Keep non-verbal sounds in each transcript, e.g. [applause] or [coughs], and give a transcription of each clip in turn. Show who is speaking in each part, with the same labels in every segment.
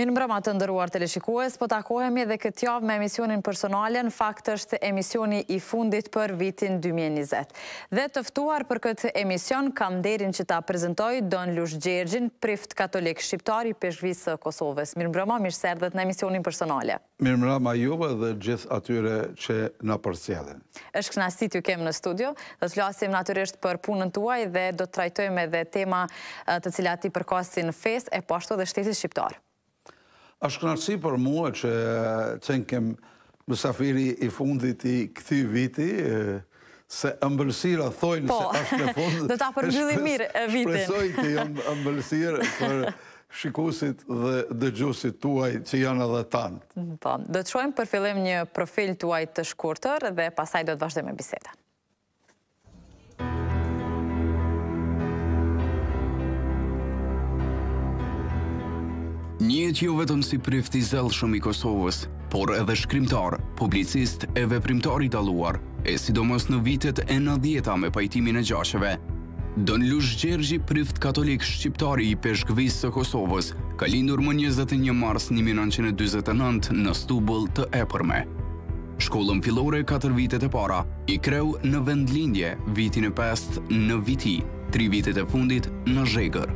Speaker 1: Minë mbrëma të ndëruar të leshikues, po takohemi dhe këtë javë me emisionin personalen, fakt është emisioni i fundit për vitin 2020. Dhe tëftuar për këtë emision, kam derin që ta prezentoj Don Lush Gjergjin, prift katolik shqiptari përshvisë Kosovës. Minë mbrëma, mirë në emisionin personalen.
Speaker 2: Minë mbrëma juve dhe gjithë atyre që në përsjeden.
Speaker 1: Êshtë këna si të ju kemë në studio, dhe të flasim naturisht për punën tuaj dhe do të trajtojme dhe tema të cilat përkasin fest e pashtu dhe shtetit shqiptarë.
Speaker 2: Ashtë kënaqësi për mua që të kem kemë mësafiri i fundit i këthi viti, se ëmbëlsira thojnë po, se ashtë në fundit. [laughs] Do të apërgjulli mirë e vitin. Shpresoj të jam ëmbëlsirë për shikusit dhe dëgjusit tuaj që janë edhe tanë. Po,
Speaker 1: do të shojmë fillim një profil tuaj të shkurtër dhe pasaj do të vazhdojmë e biseda.
Speaker 3: njët jo vetëm si prift i zelë shumë i Kosovës, por edhe shkrimtar, publicist e veprimtar i e sidomos në vitet e në djeta me pajtimin e gjasheve. Don Lush Gjergji, prift katolik shqiptari i peshkvisë së Kosovës, ka lindur më 21 mars 1929 në stubull të epërme. Shkollën filore 4 vitet e para, i kreu në vendlindje, vitin e 5 në viti, 3 vitet e fundit në zhegër.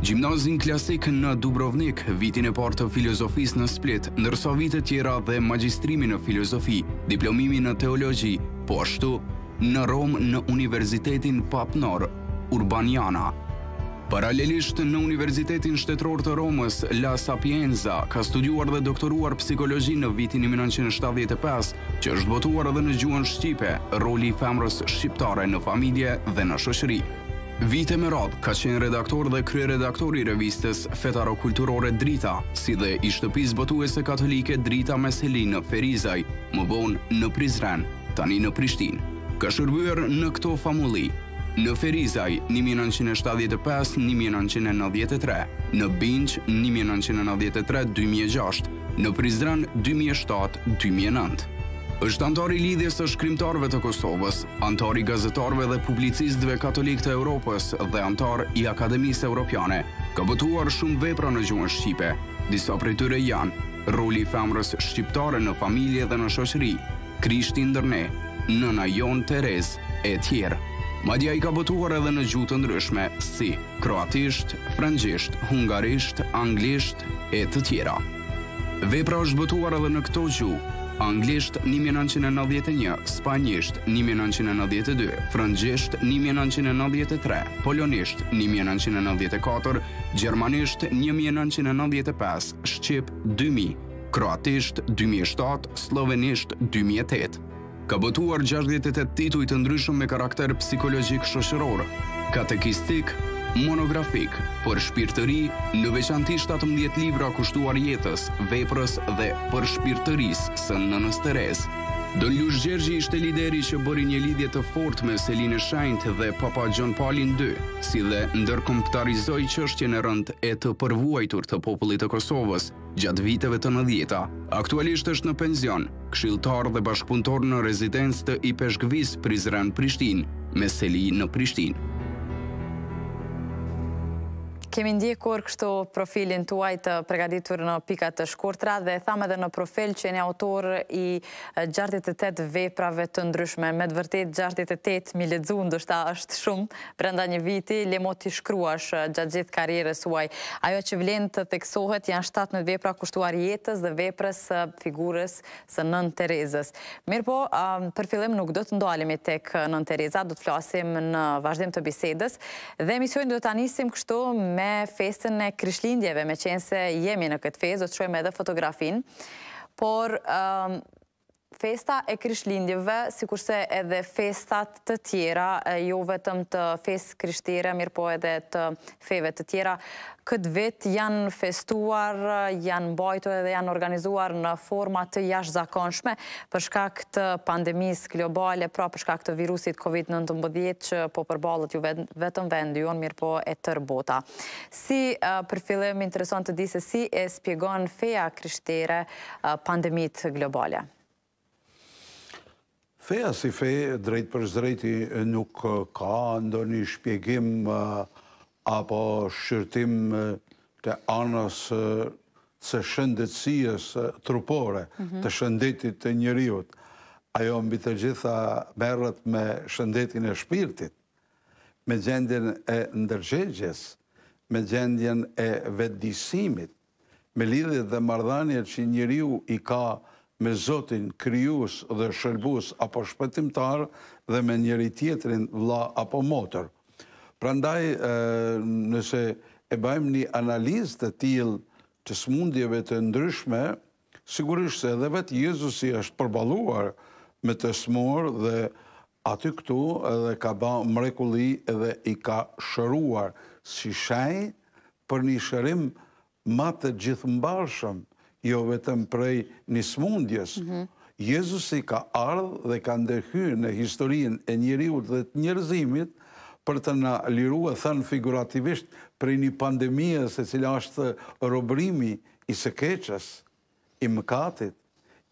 Speaker 3: Gjimnazin klasik në Dubrovnik, vitin e partë të filozofis në Split, nërso vitet tjera dhe magistrimi në filozofi, diplomimi në teologi, po ashtu në Rom në Universitetin Papnor, Urbaniana. Paralelisht në Universitetin Shtetror të Romës, La Sapienza, ka studuar dhe doktoruar psikologi në vitin 1975, që është botuar edhe në gjuën Shqipe, roli i femrës shqiptare në familje dhe në shëshri. Vite me radhë ka qenë redaktor dhe krye redaktor i revistës Fetaro Kulturore Drita, si dhe i shtëpis botuese katolike Drita Meseli në Ferizaj, më vonë në Prizren, tani në Prishtin. Ka shërbër në këto famulli, në Ferizaj 1975-1993, në Binq 1993-2006, në Prizren 2007-2009 është antari lidhjes të shkrimtarve të Kosovës, antari gazetarve dhe publicistëve katolik të Europës dhe antar i Akademisë Europiane. Ka botuar shumë vepra në gjuhën shqipe. Disa prej tyre janë: roli i femrës shqiptare në familje dhe në shoqëri, Krishti ndër ne, nëna Jon Terez e tjerë. Madja i ka botuar edhe në gjutë ndryshme, si kroatisht, frangisht, hungarisht, anglisht e të tjera. Vepra është bëtuar edhe në këto gjuhë, Anglisht 1991, Spanjisht 1992, Frëngjisht 1993, Polonisht 1994, Gjermanisht 1995, Shqip 2000, Kroatisht 2007, Slovenisht 2008. Ka botuar 68 tituj të ndryshëm me karakter psikologjik shoshëror, katekistik, monografik, për shpirtëri në veçanti 17 libra kushtuar jetës, veprës dhe për shpirtëris së në nësteres. Don Lush Gjergji ishte lideri që bëri një lidhje të fort me Selinë Shajnët dhe Papa John Palin II, si dhe ndërkomptarizoj që në rënd e të përvuajtur të popullit të Kosovës gjatë viteve të në djeta. Aktualisht është në penzion, kshiltar dhe bashkëpuntor në rezidencë të i peshkvis Prizren Prishtin, me Selinë në Prishtinë.
Speaker 1: Kemi ndjekur kështu profilin tuaj të pregaditur në pikat të shkurtra dhe thame dhe në profil që e një autor i 68 veprave të ndryshme. Me të vërtet 68 miledzu ta është shumë brenda një viti, le mo të shkruash gjatë gjithë karierës uaj. Ajo që vlenë të theksohet janë 17 vepra kushtuar jetës dhe veprës figurës së nën Terezës. Mirë po, për fillim nuk do të ndoalimi tek nën Tereza, do të flasim në vazhdim të bisedës dhe emisionin do të anisim kështu me festën e kryshlindjeve, me qenë se jemi në këtë fez, do të shojmë edhe fotografinë, por Festa e kryshlindjeve, si kurse edhe festat të tjera, jo vetëm të fest kryshtire, mirë po edhe të feve të tjera, këtë vetë janë festuar, janë bajtu edhe janë organizuar në format të jash zakonshme përshka këtë pandemis globale, pra përshka këtë virusit COVID-19 që po përbalët ju vetëm vendion, mirë po e tërbota. Si për fillem interesant të disë si e spjegon feja kryshtire pandemit globale?
Speaker 2: Feja si feje, drejt për zrejti nuk ka ndo një shpjegim apo shqyrtim të anës të shëndetsijës trupore, mhm. të shëndetit të njëriut. Ajo mbi të gjitha berët me shëndetin e shpirtit, me gjendjen e ndërgjegjes, me gjendjen e vedisimit, me lidhjet dhe mardhanje që njëriu i ka njëriut, me Zotin kryus dhe shërbus apo shpëtimtar dhe me njëri tjetrin vla apo motër. Pra ndaj, nëse e bajmë një analiz të tjil të smundjeve të ndryshme, sigurisht se edhe vetë Jezusi është përbaluar me të smur dhe aty këtu edhe ka ba mrekuli edhe i ka shëruar si shaj për një shërim matë të gjithë mbarshëm, jo vetëm prej një smundjes. Jezusi ka ardhë dhe ka ndërhyrë në historinë e njëriut dhe të njërzimit për të në liru e thënë figurativisht prej një pandemie se cila është robrimi i sekeqës, i mëkatit,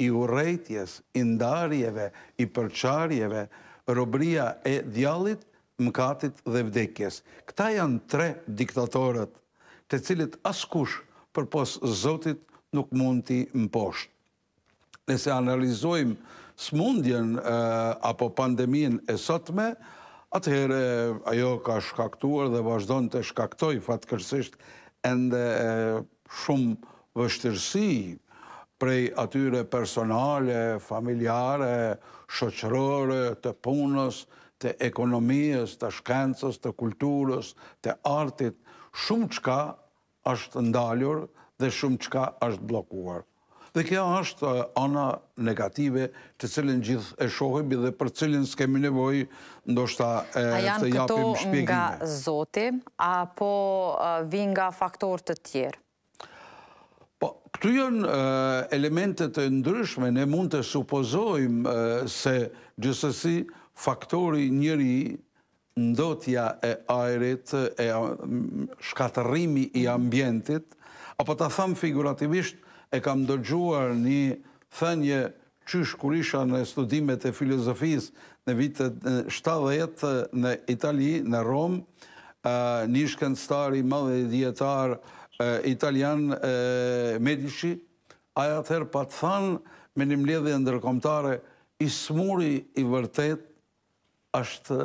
Speaker 2: i urejtjes, i ndarjeve, i përqarjeve, robria e djalit, mëkatit dhe vdekjes. Këta janë tre diktatorët të cilit askush për posë zotit nuk mund t'i mposht. Nëse analizojmë smundjen apo pandemin e sotme, atëhere ajo ka shkaktuar dhe vazhdon të shkaktoj fatkërsisht endë shumë vështërsi prej atyre personale, familjare, shoqërore, të punës, të ekonomijës, të shkencës, të kulturës, të artit, shumë qka është ndaljur dhe shumë qka është blokuar. Dhe kja është ana negative të cilin gjithë e shohemi dhe për cilin s'kemi nevoj ndoshta të japim shpjegime. A janë këto nga
Speaker 1: zote, apo vinë nga faktor të tjerë?
Speaker 2: Po, këtu janë elementet e ndryshme, ne mund të supozojmë se gjithësësi faktori njëri ndotja e aerit, shkatërimi i ambientit, apo ta tham figurativisht, e kam dëgjuar një thënje qysh kur isha në studimet e filozofisë në vitet 70 në Itali, në Rom, një shkencëtar i madh dietar italian Medici, ai ather pa të thën me një mbledhje ndërkombëtare i smuri i vërtet është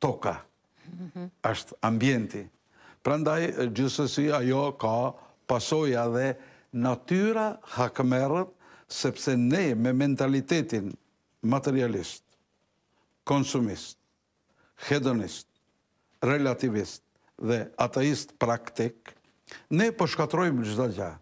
Speaker 2: toka. Është mhm. ambienti. Prandaj gjithsesi ajo ka pasoja dhe natyra hakmerët, sepse ne me mentalitetin materialist, konsumist, hedonist, relativist dhe ateist praktik, ne përshkatrojmë po gjitha gjahë.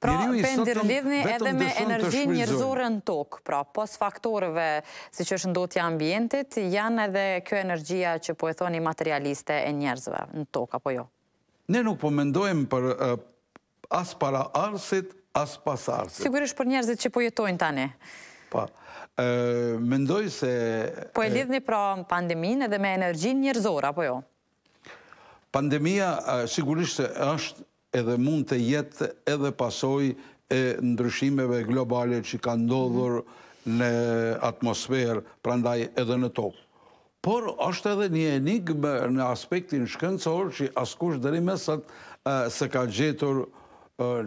Speaker 2: Pra, pëndir lidhni edhe me energji njërzore
Speaker 1: në tokë, pra, pos faktoreve, si që është ndotja ambientit, janë edhe kjo energjia që po e thoni materialiste e njerëzve në
Speaker 2: tokë, apo jo? Ne nuk po mendojmë për as para arsit, as pas arsit.
Speaker 1: Sigurisht për njerëzit që po jetojnë tani.
Speaker 2: Pa, mendoj se... Po e lidhni
Speaker 1: pra pandemin edhe me energjin njerëzora, apo
Speaker 2: jo? Pandemia sigurisht është edhe mund të jetë edhe pasoj e ndryshimeve globale që ka ndodhur mhm. në atmosferë, pra ndaj edhe në tokë. Por është edhe një enigme në aspektin shkëndësor që askush dërimesat se ka gjetur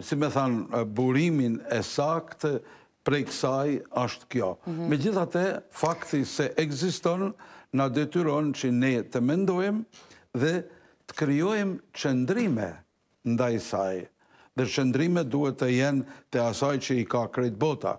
Speaker 2: si me thanë, burimin e saktë prej kësaj ashtë kjo. Mhm. Me gjitha te, fakti se egziston, na detyron që ne të mendojmë dhe të kryojmë qëndrime ndaj saj. Dhe qëndrime duhet të jenë të asaj që i ka krejt bota.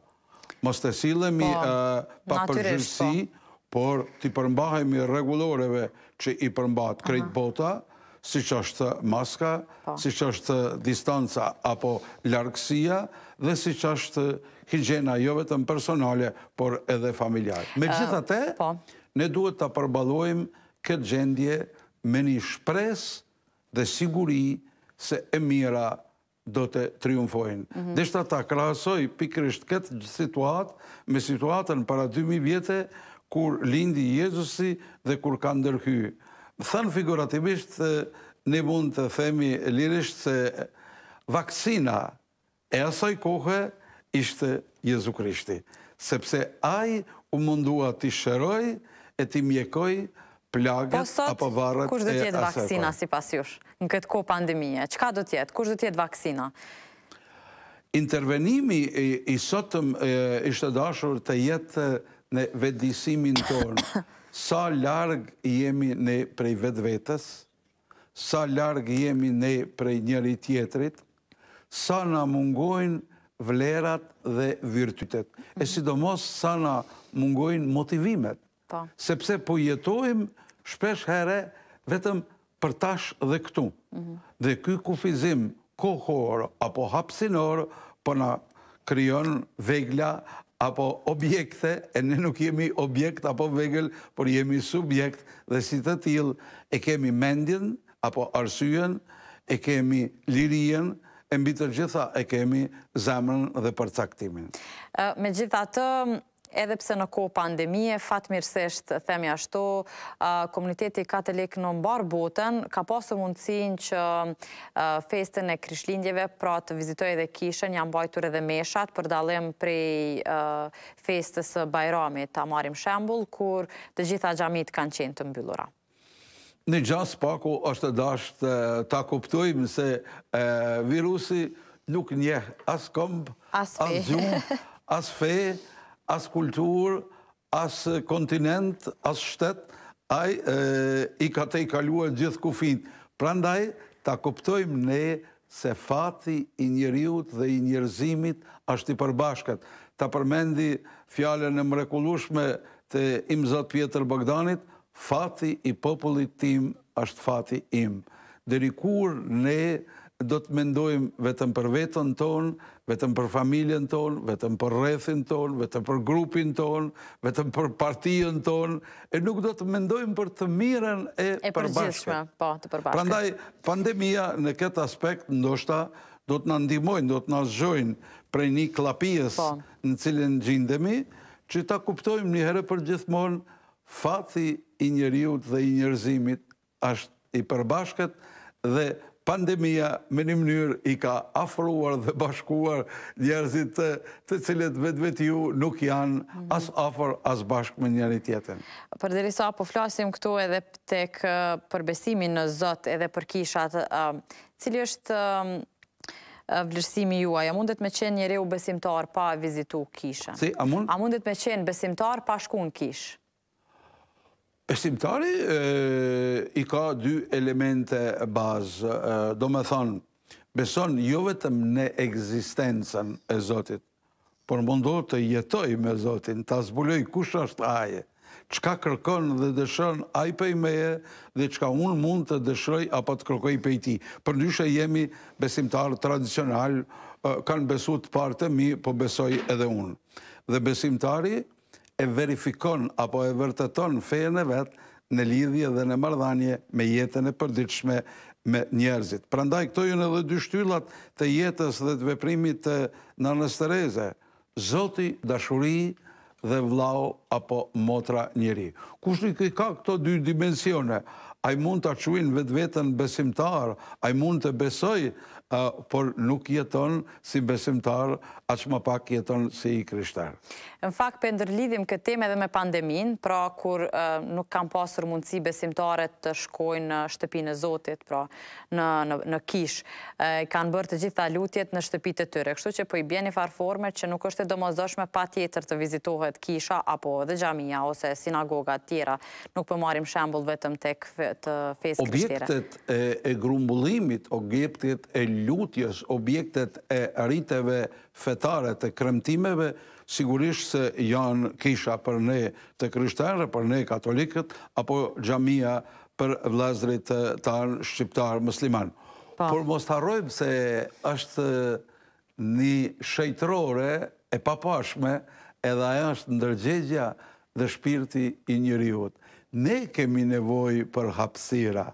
Speaker 2: Mos të silemi po, pa përgjërsi, po. por të i përmbahemi reguloreve që i përmbat krejt bota, si që është maska, po. si që është distanca apo larkësia, dhe si që është higjena jo vetëm personale, por edhe familjarë. Me gjitha te, po. ne duhet të përbalojmë këtë gjendje me një shpres dhe siguri se e mira do të triumfojnë. Mhm. Dhe shta ta krasoj pikrisht këtë situatë me situatën para 2000 vjetët, kur lindi Jezusi dhe kur ka ndërhyjë thënë figurativisht, një mund të themi lirisht se vakcina e asaj kohë ishte Jezu Krishti, sepse aj u mundua të shëroj e të mjekoj plagët po apo varët e asaj kohë. Kush do tjetë vakcina
Speaker 1: si pas jush, në këtë kohë pandemije? Qka dhe tjetë? Kush dhe tjetë vakcina?
Speaker 2: Intervenimi i sotëm ishte dashur të jetë në vedisimin tonë. [coughs] sa largë jemi ne prej vetë vetës, sa largë jemi ne prej njëri tjetërit, sa na mungojnë vlerat dhe virtytet. E mhm. sidomos sa na mungojnë motivimet. Po. Sepse po jetojmë shpesh herë vetëm për tash dhe këtu. Mhm. Dhe ky kufizim kohor apo hapsinor për po na kryon vegla apo objekte, e ne nuk jemi objekt apo vegël, por jemi subjekt dhe si të tilë, e kemi mendjen apo arsyen, e kemi lirien, e mbi të gjitha e kemi zemrën dhe përcaktimin.
Speaker 1: Me gjitha të edhe pse në ko pandemie, fatë mirësisht, themi ashtu, komuniteti ka të në mbarë botën, ka pasë mundësin që festën e kryshlindjeve, pra të vizitoj edhe kishën, janë bajtur edhe meshat, për dalim prej festës Bajramit, ta marim shembul, kur të gjitha gjamit kanë qenë të mbyllura.
Speaker 2: Në gjasë pako është të dashtë të kuptojmë se virusi nuk njehë asë këmbë,
Speaker 1: asë gjumë,
Speaker 2: [laughs] asë fejë, as kultur, as kontinent, as shtet, aj i ka te i kaluar gjithë kufin. Pra ndaj, ta kuptojmë ne se fati i njëriut dhe i njërzimit ashtë i përbashkat. Ta përmendi fjale e mrekulushme të imzat Pjetër Bogdanit, fati i popullit tim ashtë fati im. Dëri kur ne njërzimit, do të mendojmë vetëm për vetën tonë, vetëm për familjen tonë, vetëm për rrethin tonë, vetëm për grupin tonë, vetëm për partijën tonë, e nuk do të mendojmë për të miren e përbashkët. E përgjithshme, po, të përbashkët. Prandaj, pandemija në këtë aspekt, ndoshta, do të nëndimojnë, do të nëzgjojnë prej një klapijës po. në cilin gjindemi, që ta kuptojmë një herë për gjithmonë, fati i njeriut dhe i njerëzimit ashtë i përbashkët dhe pandemija me një mënyr i ka afruar dhe bashkuar njerëzit të cilet vetë vetë ju nuk janë as afur as bashkë me njerë i tjetën.
Speaker 1: Për dhe risa, po flasim këtu edhe tek përbesimin në zot edhe për kishat, cili është vlerësimi juaj, a mundet me qenë njëre u besimtar pa vizitu kisha? A mundet me qenë besimtar pa shkun kish?
Speaker 2: Besimtari i ka dy elemente bazë, do me thonë, beson jo vetëm në egzistencen e Zotit, por mundur të jetoj me Zotin, të zbuloj kush është aje, qka kërkon dhe dëshon aje për i meje, dhe qka unë mund të dëshroj apo të kërkoj për i ti. Për një jemi besimtar tradicional, kanë besu të partë e mi, po besoj edhe unë. Dhe besimtari e verifikon apo e vërteton fejën e vetë në lidhje dhe në mardhanje me jetën e përdiqme me njerëzit. Pra ndaj, këto ju edhe dy shtyllat të jetës dhe të veprimit të në zoti, dashuri dhe vlau apo motra njeri. Kushtu i ka këto dy dimensione? a i mund të aquin vetë vetën besimtar, a i mund të besoj, por nuk jeton si besimtar, a që më pak jeton si i krishtar.
Speaker 1: Në fakt, për ndërlidhim këtë teme dhe me pandemin, pra kur nuk kam pasur mundësi besimtaret të shkojnë në shtëpinë e zotit, pra në kish, i kanë bërë të gjitha lutjet në shtëpit e tyre, kështu që po i bjeni farforme që nuk është e domazdoshme pa tjetër të vizitohet kisha, apo dhe gjamija, ose sinagoga tjera, nuk përmarim po shembol vetëm të fesë Objektet
Speaker 2: e grumbullimit, objektet e lutjes, objektet e rriteve fetare të kremtimeve, sigurisht se janë kisha për ne të kryshtarë, për ne katolikët, apo gjamia për vlazrit tanë shqiptarë musliman po. Por mos të harrojmë se është një shejtërore e papashme edhe aja është ndërgjegja dhe shpirti i njëriot ne kemi nevoj për hapsira,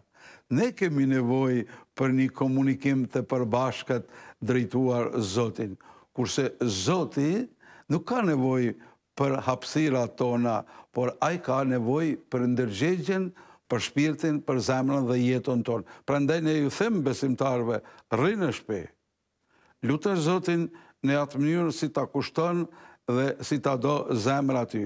Speaker 2: ne kemi nevoj për një komunikim të përbashkët drejtuar Zotin, kurse Zoti nuk ka nevoj për hapsira tona, por a i ka nevoj për ndërgjegjen, për shpirtin, për zemrën dhe jeton tonë. Pra ndaj ne ju them besimtarve, rrinë shpe, lutër Zotin në atë mënyrë si ta kushton dhe si ta do zemrë aty.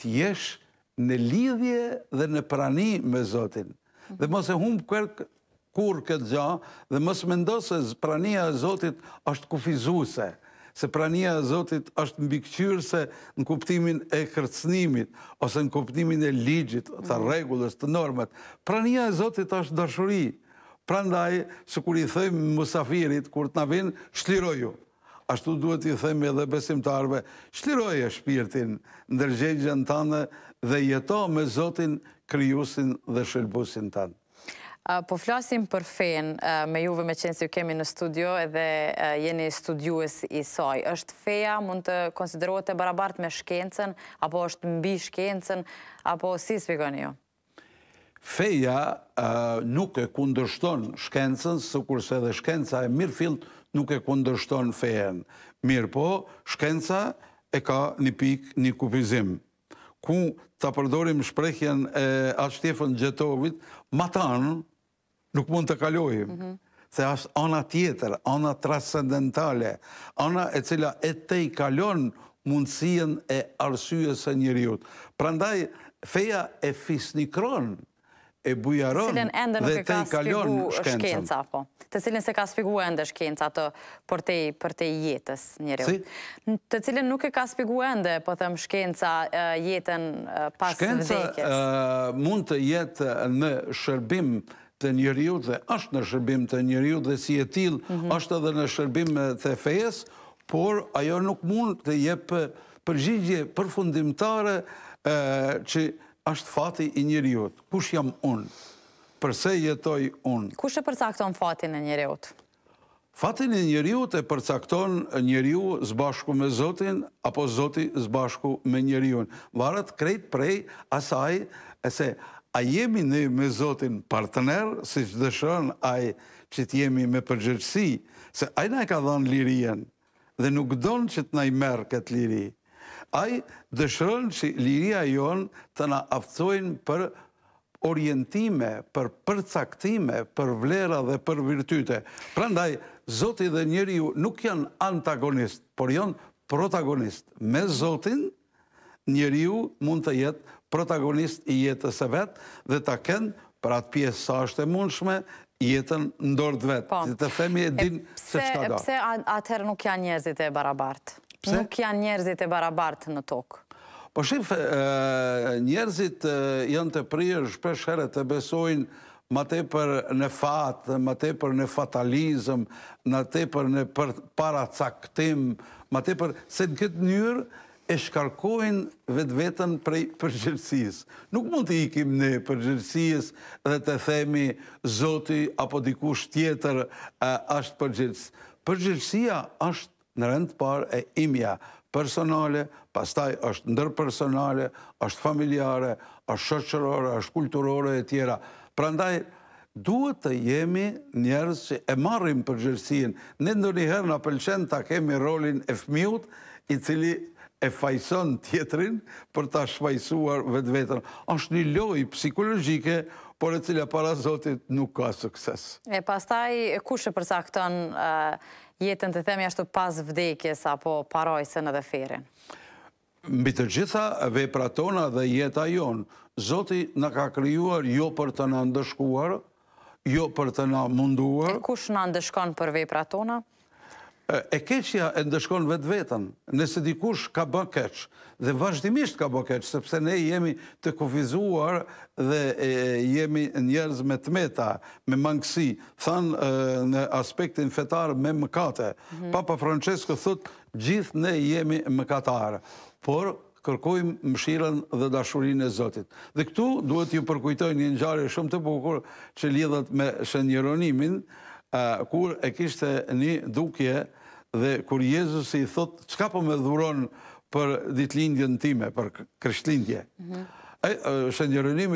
Speaker 2: Ti jeshë në lidhje dhe në prani me Zotin. Dhe mos e humb kërkë kur këtë gja, dhe mos me se prania e Zotit është kufizuse, se prania e Zotit është mbikqyrëse në kuptimin e kërcnimit, ose në kuptimin e ligjit, të mm. regullës, të normet. Prania e Zotit është dashuri, prandaj, së kur i thëjmë musafirit, kur të nabin, shliroju. Ashtu duhet i thëjmë edhe besimtarve, shliroje shpirtin, ndërgjegjën tanë dhe jeto me Zotin kryusin dhe shërbusin tanë.
Speaker 1: Po flasim për fen, me juve me qenë si ju kemi në studio edhe jeni studiues i saj. Êshtë feja mund të konsiderohet e barabart me shkencen, apo është mbi shkencen, apo si s'pikon jo?
Speaker 2: Feja nuk e kundërshton shkencen, së kurse dhe shkenca e mirë fil nuk e kundërshton fejen. Mirë po, shkenca e ka një pik një kupizim ku të përdorim shprejhjen e ashtjefën gjetovit, ma tanë nuk mund të kalohim. Mhm. Se ashtë ana tjetër, ana transcendentale, ana e cila e te i kalon mundësien e arsyës e njëriut. Prandaj, feja e fisnikronë, e bujaron dhe të i kalon shkenca. Të cilin ende nuk e ka spigu shkenca,
Speaker 1: po. Të cilin se ka spigu ende shkenca të për te, për jetës njëriu. Të cilin nuk e ka spigu ende, po them, shkenca jetën pas vdekjes.
Speaker 2: Shkenca mund të jetë në shërbim të njëriu dhe është në shërbim të njëriu dhe si e til mhm. është edhe në shërbim të fejes, por ajo nuk mund të jepë përgjigje përfundimtare që është fati i njëriut. Kush jam unë? Përse jetoj unë?
Speaker 1: Kush e përcakton fatin e njëriut?
Speaker 2: Fatin e njëriut e përcakton njëriu zbashku me Zotin, apo zoti zbashku me njëriun. Varat krejt prej asaj e se a jemi në me Zotin partner, si që dëshën aj që t'jemi me përgjërësi, se ajna e ka dhënë lirien dhe nuk donë që t'na i merë këtë liri. Aj dëshërën që liria jonë të na aftësojnë për orientime, për përcaktime, për vlera dhe për virtyte. Pra ndaj, zoti dhe njeri ju nuk janë antagonist, por janë protagonist. Me zotin, njeri ju mund të jetë protagonist i jetës e vetë dhe të kënë për atë pjesë sa është e mundshme, jetën ndorët vetë. Si po. të themi e dinë se qka da. Pse
Speaker 1: atëherë nuk janë njerëzit e barabartë? Nuk janë njerëzit e barabartë në tokë?
Speaker 2: Po shif, njerëzit janë të prirë shpesh herë të besojnë ma te për në fatë, ma te për në fatalizëm, ma te për në paracaktim, ma te për se në këtë njërë e shkarkojnë vetë vetën prej përgjërsis. Nuk mund të ikim në përgjërsis dhe të themi zoti apo dikush tjetër ashtë përgjërsis. Përgjërsia ashtë në rëndë parë e imja personale, pastaj është ndërpersonale, është familjare, është shëqërore, është kulturore e tjera. Pra ndaj, duhet të jemi njerës që e marrim përgjërsin. Në ndonjëherë në pëlqen të kemi rolin e fmiut, i cili e fajson tjetrin për të shfajsuar vetë vetën. është një loj psikologike, por e cila para zotit nuk ka sukses.
Speaker 1: E pastaj, kushë përsa këtonë, jetën të themi ashtu pas vdekjes apo parojsen edhe ferin?
Speaker 2: Mbi të gjitha vepra tona dhe jeta jonë, Zoti në ka kryuar jo për të në ndëshkuar, jo për të në munduar. E kush në ndëshkon për vepra tona? e keqja e ndëshkon vetë vetën, nëse dikush ka bë keq, dhe vazhdimisht ka bë keq, sepse ne jemi të kufizuar dhe jemi njerëz me tmeta, me mangësi, thanë në aspektin fetar me mëkate. Mhm. Papa Francesco thot, gjithë ne jemi mëkatarë, por kërkojmë mshirën dhe dashurin e Zotit. Dhe këtu duhet ju përkujtoj një njare shumë të bukur që lidhët me shënjëronimin, Kur e kishte një dukje dhe kur Jezus i thot, qka po me dhuron për ditlindje në time, për kryshtlindje? Mhm.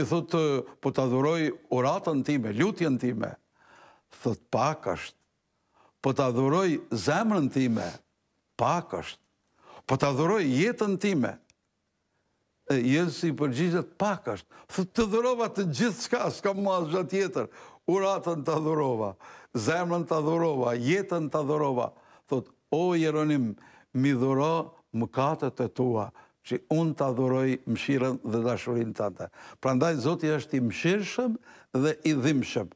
Speaker 2: i thot, po t'a dhuroj uratën time, lutjen në time? Thot pak është. Po t'a dhuroj zemrën time? Pak është. Po t'a dhuroj jetën time? Jezus i përgjithet pak është. Thot të dhurova të gjithë shka, s'ka mua zhët jetër, uratën të dhurova zemrën të adhurova, jetën të adhurova, thot, o jeronim, mi dhuro më katët e tua, që unë të adhuroj mshiren dhe dashurin të ata. Pra ndaj, zoti është i mshirëshëm dhe i dhimëshëm.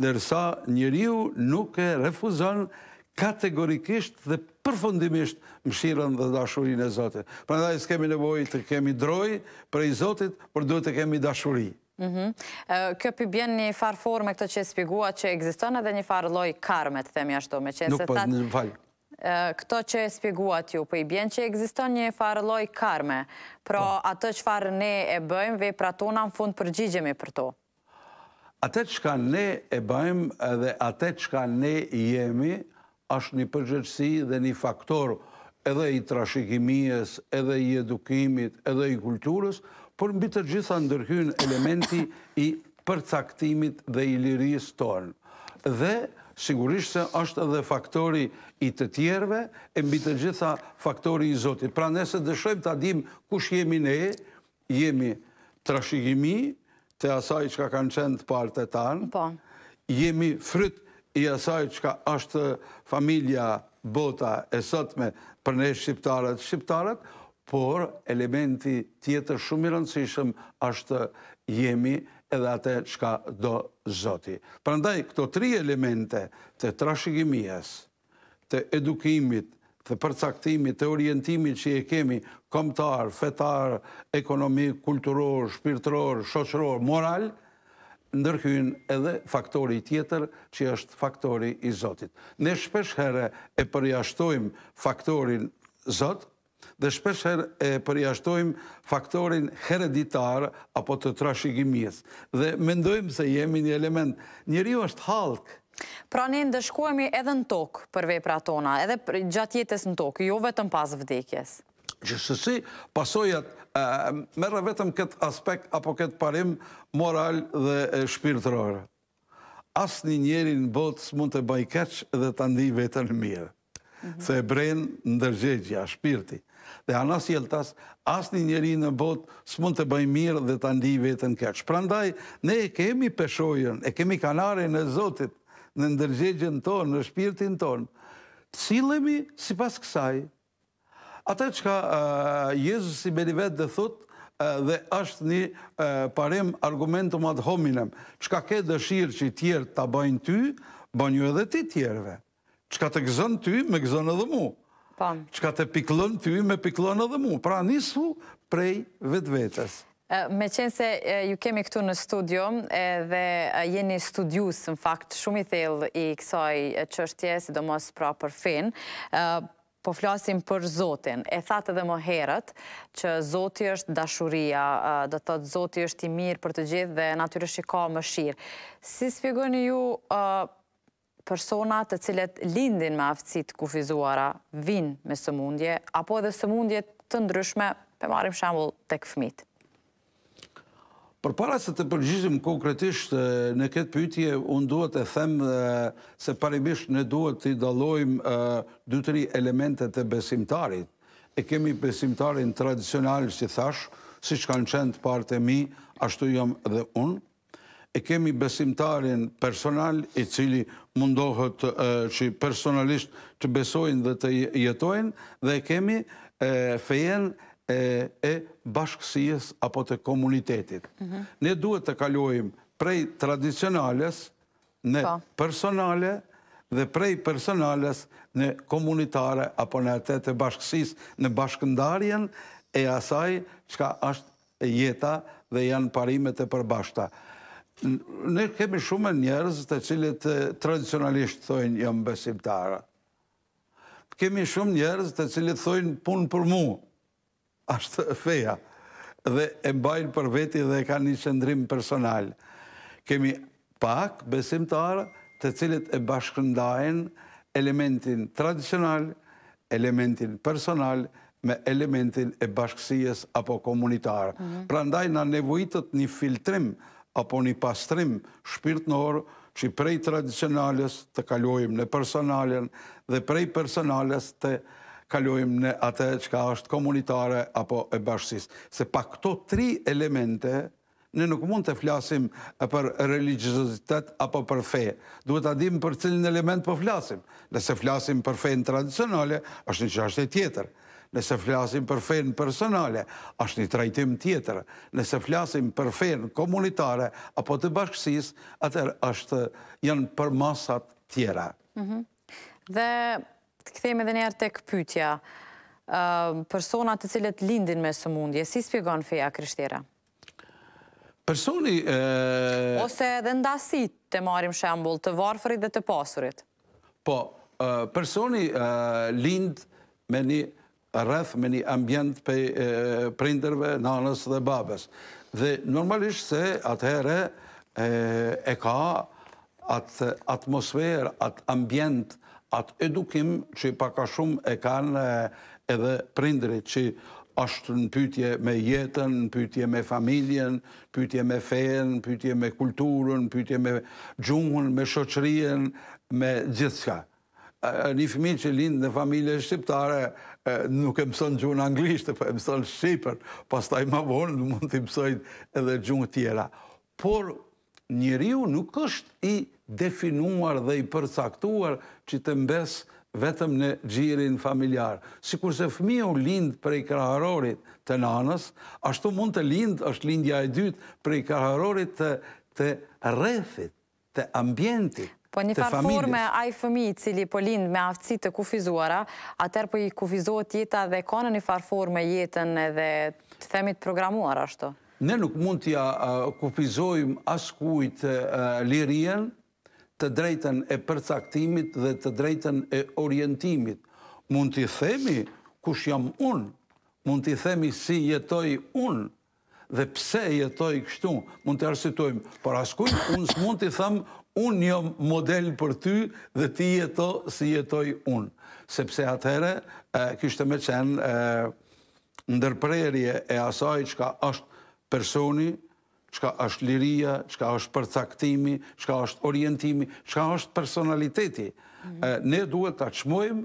Speaker 2: Nërsa njëriu nuk e refuzon kategorikisht dhe përfundimisht mshiren dhe dashurin e zotit. Pra ndaj, s'kemi nevoj të kemi droj për i zotit, për duhet të kemi dashurin.
Speaker 1: Mhm. Kjo për bjen një farë formë e këto që e spigua që e edhe një farë loj karme të themi ashtu me që e se tatë. Këto që e spiguat ju, për po i bjen që e një farë loj karme, pro po. atë që farë ne e bëjmë vej pra tona në fund përgjigjemi për to.
Speaker 2: Ate që ka ne e bëjmë dhe ate që ka ne jemi, ashtë një përgjëtësi dhe një faktor edhe i trashikimies, edhe i edukimit, edhe i kulturës, por mbi të gjitha ndërhyn elementi i përcaktimit dhe i liris tonë. Dhe sigurisht se është edhe faktori i të tjerve, e mbi të gjitha faktori i Zotit. Pra nëse dëshojmë të adim kush jemi ne, jemi trashigimi të asaj që ka kanë qenë të partë e tanë, po. jemi fryt i asaj që ka është familja bota e sotme për ne shqiptarët, shqiptarët, por elementi tjetër shumë i rëndësishëm ashtë jemi edhe atë qka do zoti. Prandaj, këto tri elemente të trashigimies, të edukimit, të përcaktimit, të orientimit që e kemi komtar, fetar, ekonomik, kulturor, shpirtror, shoqëror, moral, ndërhyn edhe faktori tjetër që është faktori i Zotit. Ne shpesh herë e përjashtojmë faktorin Zot, dhe shpesher e përjashtojmë faktorin hereditar apo të trashigimis. Dhe mendojmë se jemi një element, njëri është halkë,
Speaker 1: Pra ne ndëshkuemi edhe në tokë për vepra tona, edhe gjatë jetës në tokë, jo vetëm pas vdekjes.
Speaker 2: Gjësësi, pasojat, merë vetëm këtë aspekt apo këtë parim moral dhe shpirtërore. Asë një njeri në botës mund të bajkeqë dhe të ndi vetën mirë, mhm. se e brenë ndërgjegja, shpirti dhe anas jeltas, as një në bot së mund të bëj mirë dhe të ndi vetën kërë. Shprandaj, ne e kemi peshojën, e kemi kanare në Zotit, në ndërgjegjën tonë, në shpirtin tonë, cilëmi si pas kësaj. Ata që ka Jezus i beri vetë dhe thotë dhe është një parem argumentum ad hominem, që ka ke dëshirë që i tjerë të bëjnë ty, bëjnë ju edhe ti tjerëve. Që ka të gëzën ty, me gëzën edhe mu që ka të piklon, ty me piklon edhe mu, pra nisu prej vetë vetës.
Speaker 1: Me qenë se ju kemi këtu në studio dhe jeni studius, në fakt, shumë i thell i kësaj qështje, si do mos pra për fin, po flasim për Zotin, e thatë edhe më herët që Zoti është dashuria, dhe të të Zoti është i mirë për të gjithë dhe natyrisht i ka më shirë. Si s'figoni ju persona të cilet lindin me aftësit kufizuara vinë me sëmundje, apo edhe sëmundje të ndryshme, për marim shambull të këfmit?
Speaker 2: Për para se të përgjizim konkretisht në këtë pytje, unë duhet e them se parimisht në duhet të idalojmë dytëri elementet e besimtarit. E kemi besimtarin tradicional, si thash, si që kanë qenë të partë e mi, ashtu jam dhe unë, e kemi besimtarin personal i cili mundohet që personalisht të besojnë dhe të jetojnë dhe e kemi fejen e bashkësijës apo të komunitetit. Mhm. Ne duhet të kalohim prej tradicionales në po. personale dhe prej personales në komunitare apo në të bashkësis në bashkëndarjen e asaj qka ashtë jeta dhe janë parimet e përbashta. Ne kemi shumë njerëz të cilët tradicionalisht thojnë jam besimtara. Kemi shumë njerëz të cilët thojnë punë për mu. Ashtë feja. Dhe e mbajnë për veti dhe e ka një qëndrim personal. Kemi pak besimtara të cilët e bashkëndajnë elementin tradicional, elementin personal, me elementin e bashkësijës apo komunitarë. Mhm. Pra ndaj në nevojitët një filtrim apo një pastrim shpirt në orë që prej tradicionales të kalojmë në personalen dhe prej personales të kalojmë në atë që ka është komunitare apo e bashkësis. Se pa këto tri elemente, në nuk mund të flasim për religiozitet apo për fe. Duhet të adim për cilin element për po flasim. Nëse flasim për fe në tradicionale, është një që është e tjetër nëse flasim për fenë personale, është një trajtim tjetër, nëse flasim për fenë komunitare, apo të bashkësis, atër është janë për masat tjera.
Speaker 1: Mhm. Dhe të këthejme edhe njerë të këpytja, personat të cilët lindin me së mundje, si spjegon feja kryshtira?
Speaker 2: Personi... Ose
Speaker 1: edhe ndasit të marim shembul të varfërit dhe të pasurit?
Speaker 2: Po, personi lind me një rrëth me një ambjent për prinderve, nanës dhe babes. Dhe normalisht se atëhere e ka atë atmosferë, atë ambjent, atë edukim që paka shumë e kanë edhe prindrit që është në pytje me jetën, në pytje me familjen, në pytje me fejen, në pytje me kulturën, në pytje me gjungën, me shoqërien, me gjithë shka. Një fëmi që lindë në familje shqiptare, nuk e mësën gjuhën anglishtë, po e mësën shqipër, pas taj ma vonë, nuk mund të mësën edhe gjuhën tjera. Por njëriu nuk është i definuar dhe i përcaktuar që të mbesë vetëm në gjirin familjar. Si kurse fëmijë u lindë prej kraharorit të nanës, ashtu mund të lindë, është lindja e dytë, prej kraharorit të rethit, të ambientit. Po një farforme
Speaker 1: a i fëmi cili po lindë me aftësit të kufizuara, atër po i kufizuat jetëa dhe kanë një farforme jetën edhe të themit programuar ashtu?
Speaker 2: Ne nuk mund t'ja kufizojmë askujt lirien të drejten e përcaktimit dhe të drejten e orientimit. Mund t'i themi kush jam unë, mund t'i themi si jetoj unë dhe pse jetoj kështu, mund të arsitojmë, por askujt unës mund t'i thamë unë një model për ty dhe ti jeto si jetoj unë. Sepse atëhere, kështë me qenë ndërprerje e asaj që ka është personi, që ka është liria, që ka është përcaktimi, që ka është orientimi, që ka është personaliteti. Ne duhet të qmojmë,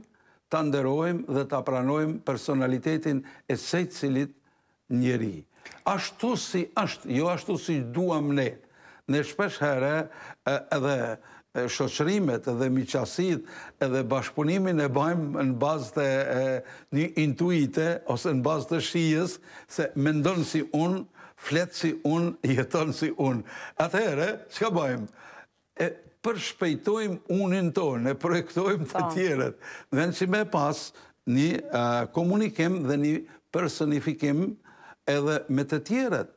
Speaker 2: të nderojmë dhe të pranojmë personalitetin e sejtë cilit njeri. Ashtu si ashtë, jo ashtu si duham ne, në shpesh herë edhe shoqërimet edhe miqasit edhe bashkëpunimin e bajmë në bazë të një intuite ose në bazë të shijës se mendon si unë, fletë si unë, [laughs] jetonë si unë. Atëherë, që ka bajmë? E përshpejtojmë unin tonë, e projektojmë të po. tjeret. Dhe në që me pas një komunikim dhe një personifikim edhe me të tjeret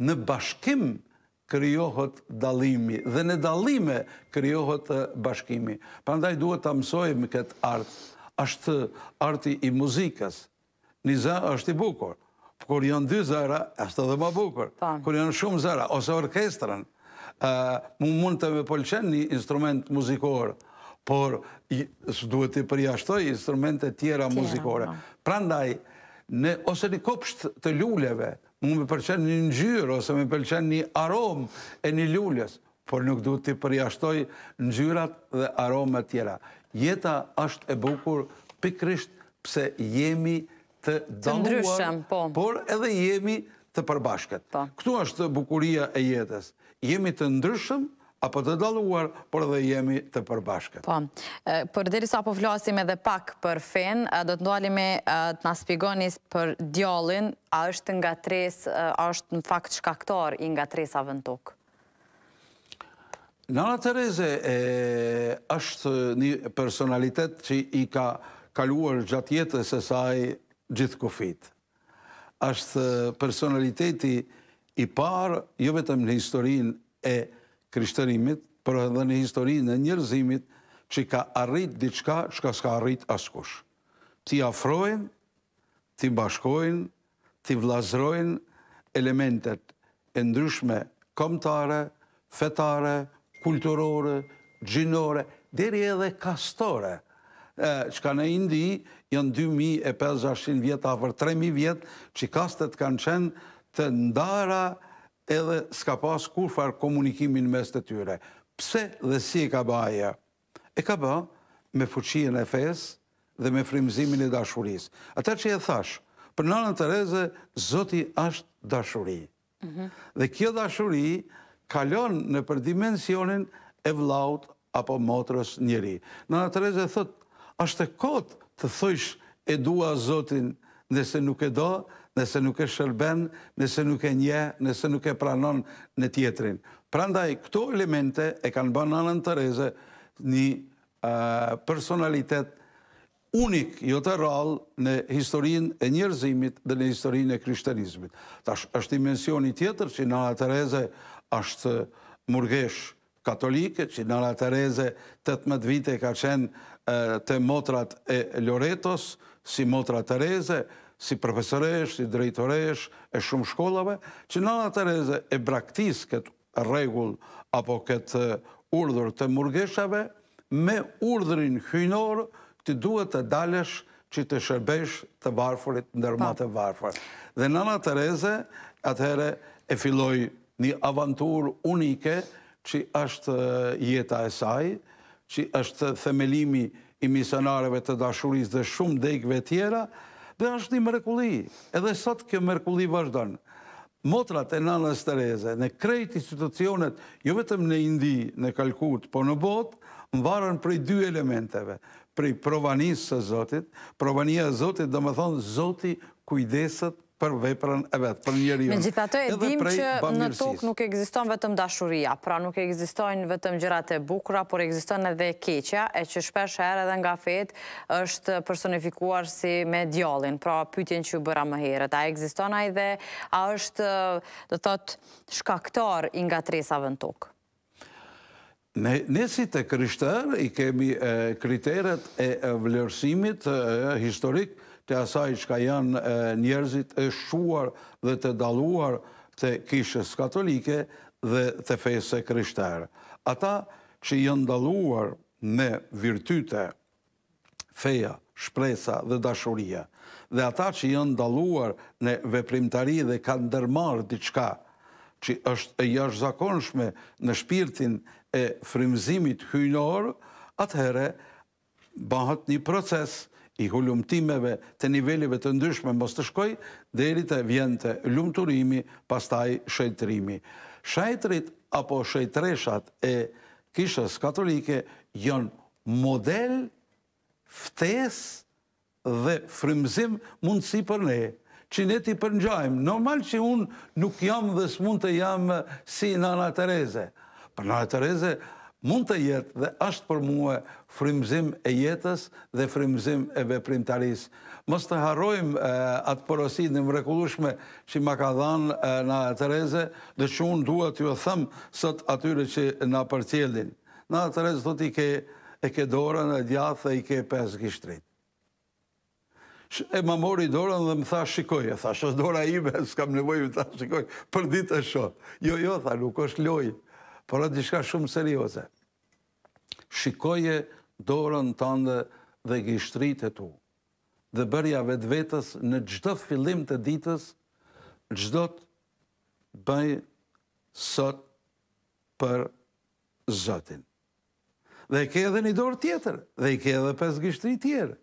Speaker 2: në bashkim kryohët dalimi dhe në dalime kryohët bashkimi. Për ndaj duhet të mësojmë këtë artë, ashtë arti i muzikës. Një za është i bukur, kur janë dy zara, ashtë edhe ma bukur, po. kur janë shumë zara, ose orkestran, mu mund të me polqen një instrument muzikor, por së duhet të përja shtoj instrumentet tjera muzikore. Po. Pra ndaj, ose një kopsht të lulleve, mu me përqen një njërë, ose me përqen një aromë e një lullës, por nuk du të përjashtoj njërat dhe aromë e tjera. Jeta është e bukur pikrisht pse jemi të daluar, po. por edhe jemi të përbashket. Po. Këtu është bukuria e jetës. Jemi të ndryshëm, apo të daluar, por dhe jemi të përbashkët.
Speaker 1: Po, për diri sa po flasim edhe pak për fen, do të ndualimi të naspigonis për djallin, a është nga tres, a është në fakt shkaktar i nga tres aventuk?
Speaker 2: Nana Tereze është një personalitet që i ka kaluar gjatë jetës e saj gjithë kufit. është personaliteti i parë, jo vetëm në historinë e nështë, kryshtërimit, për edhe në historinë e njërzimit që ka arrit diçka që ka s'ka arrit askush. Ti afrojnë, ti bashkojnë, ti vlazrojnë elementet e ndryshme komtare, fetare, kulturore, gjinore, deri edhe kastore, që ka në Indi, janë 2500 vjetë, afer 3000 vjetë, që kastet kanë qenë të ndara nështë, edhe s'ka pas kur farë komunikimin mes të tyre. Pse dhe si e ka baje? E ka ba me fuqien e fes dhe me frimzimin e dashuris. Ata që e thash, për nërën të reze, zoti ashtë dashuri. Mhm. Dhe kjo dashuri kalon në për dimensionin e vlaut apo motrës njëri. Nërën të reze thot, ashtë e kotë të thojsh e dua zotin nëse nuk e do, nëse nuk e shërben, nëse nuk e nje, nëse nuk e pranon në tjetrin. Prandaj, këto elemente e kanë bënë anën Tereze një personalitet unik, jo të rral, në historin e njërzimit dhe në historin e krishtenizmit. Ta është dimensioni tjetër që nëna Tereze është murgesh katolike, që nëna Tereze 18 vite ka qenë të motrat e Loretos, si motra Tereze, si profesoresh, si drejtoresh e shumë shkollave, që nana Tereze e braktis këtë regull apo këtë uh, urdhër të murgeshave, me urdhërin hynor të duhet të dalesh që të shërbesh të varfurit ndërma të po. varfur. Dhe nana Tereze atëhere e filloj një avantur unike që është uh, jeta e saj, që është themelimi i misionareve të dashuris dhe shumë dekve tjera, Dhe është një mërkulli. Edhe sot kjo mërkulli vazhdojnë. Motrat e nanës Tereze, në krejt institucionet, jo vetëm në Indi, në Kalkut, po në botë, më varën prej dy elementeve. Prej provanisë së Zotit. Provanija Zotit dhe më thonë, Zotit kujdesët për veprën e vetë, për njerion. Me gjitha të edhim që në tokë
Speaker 1: nuk egziston vetëm dashuria, pra nuk egzistojnë vetëm gjërat e bukra, por egziston edhe keqja, e që shpesh herë edhe nga fet është personifikuar si me djallin, pra pytjen që ju bëra më herët. A egziston a i dhe, a është, dhe thotë, shkaktar i nga tresave në tokë?
Speaker 2: Nësi të kryshtar i kemi kriteret e vlerësimit historikë, të asaj që ka janë njerëzit e shuar dhe të daluar të kishës katolike dhe të fese krishtarë. Ata që janë daluar me virtyte, feja, shpresa dhe dashuria, dhe ata që janë daluar në veprimtari dhe kanë dërmarë diçka, që është e jash zakonshme në shpirtin e frimzimit hynorë, atëhere bëhat një procesë, i hullumtimeve të nivellive të ndryshme mos të shkoj, deri të vjen të lumturimi, pastaj shëjtërimi. Shëjtërit apo shëjtëreshat e kishës katolike janë model, ftes dhe frimzim mundësi për ne, që ne ti përngjajmë. Normal që unë nuk jam dhe s'mun të jam si nana Tereze. Për nana Tereze, mund të jetë dhe është për muë frimzim e jetës dhe frimzim e veprimtarisë. Mësë të harrojmë atë porosit në mrekullushme që ma ka dhanë në Tereze, dhe që unë duhet ju e thëmë sot atyre që në përcjellin. Në Tereze do i ke e ke dorën e djathë dhe i ke pesë gishtrit. E ma mori dorën dhe më tha shikoj, e tha shos dora ime, [laughs] s'kam nevojë të shikoj, për ditë e shot. Jo, jo, tha, nuk është lojë. Por e të shka shumë serioze. Shikoje dorën të andë dhe gishtrit e tu. Dhe bërja vetë vetës në gjdo fillim të ditës, gjdo të bëj sot për zotin. Dhe i ke edhe një dorë tjetër, dhe i ke edhe pes gishtrit tjerë.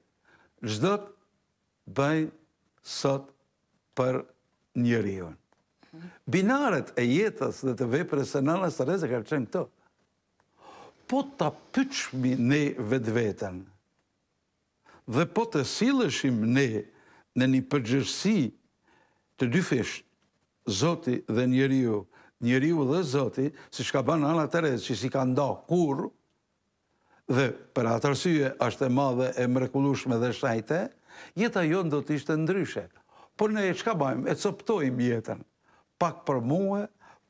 Speaker 2: Gjdo të bëj sot për njëri jonë. Binaret e jetës dhe të vepër e nana së reze ka qenë këto. Po të pëqmi ne vetë vetën, dhe po të silëshim ne në një përgjërsi të dy fesht, Zoti dhe njëriu, njëriu dhe Zoti, si shka banë nana të reze, që si ka nda kur, dhe për atërsyje ashtë e madhe e mrekulushme dhe shajte, jeta jonë do të ishte ndryshe. Por ne e qka bajmë, e coptojmë jetën pak për muë,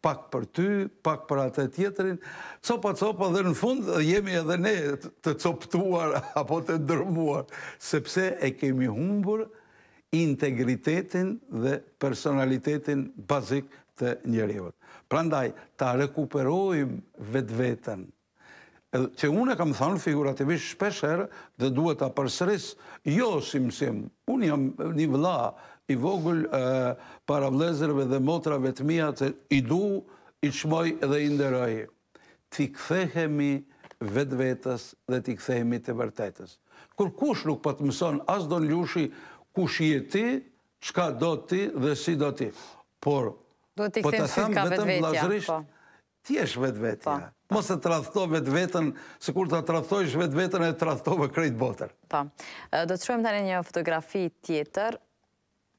Speaker 2: pak për ty, pak për atë tjetërin, copa, copa, dhe në fund jemi edhe ne të coptuar [laughs] apo të ndërmuar, sepse e kemi humbur integritetin dhe personalitetin bazik të njerëjot. Prandaj, ta rekuperojmë vetë vetën, që unë e kam thonë figurativisht shpesherë dhe duhet ta përsëris, jo simsim, unë jam një vla, i vogull para vlezërve dhe motrave të mija të i du, i qmoj dhe i nderoj. Ti kthehemi vetë vetës dhe ti kthehemi të vërtetës. Kur kush nuk pa po të mëson, as do në ljushi kush je ti, qka do ti dhe si do ti. Por, po të thamë vetëm vlazërisht, po. ti esh vetë vetëja. Po, Mos e të vetë vetën, se kur të ratëtojsh vetë vetën e të ratëtove krejtë botër.
Speaker 1: Do të shumë të një fotografi tjetër,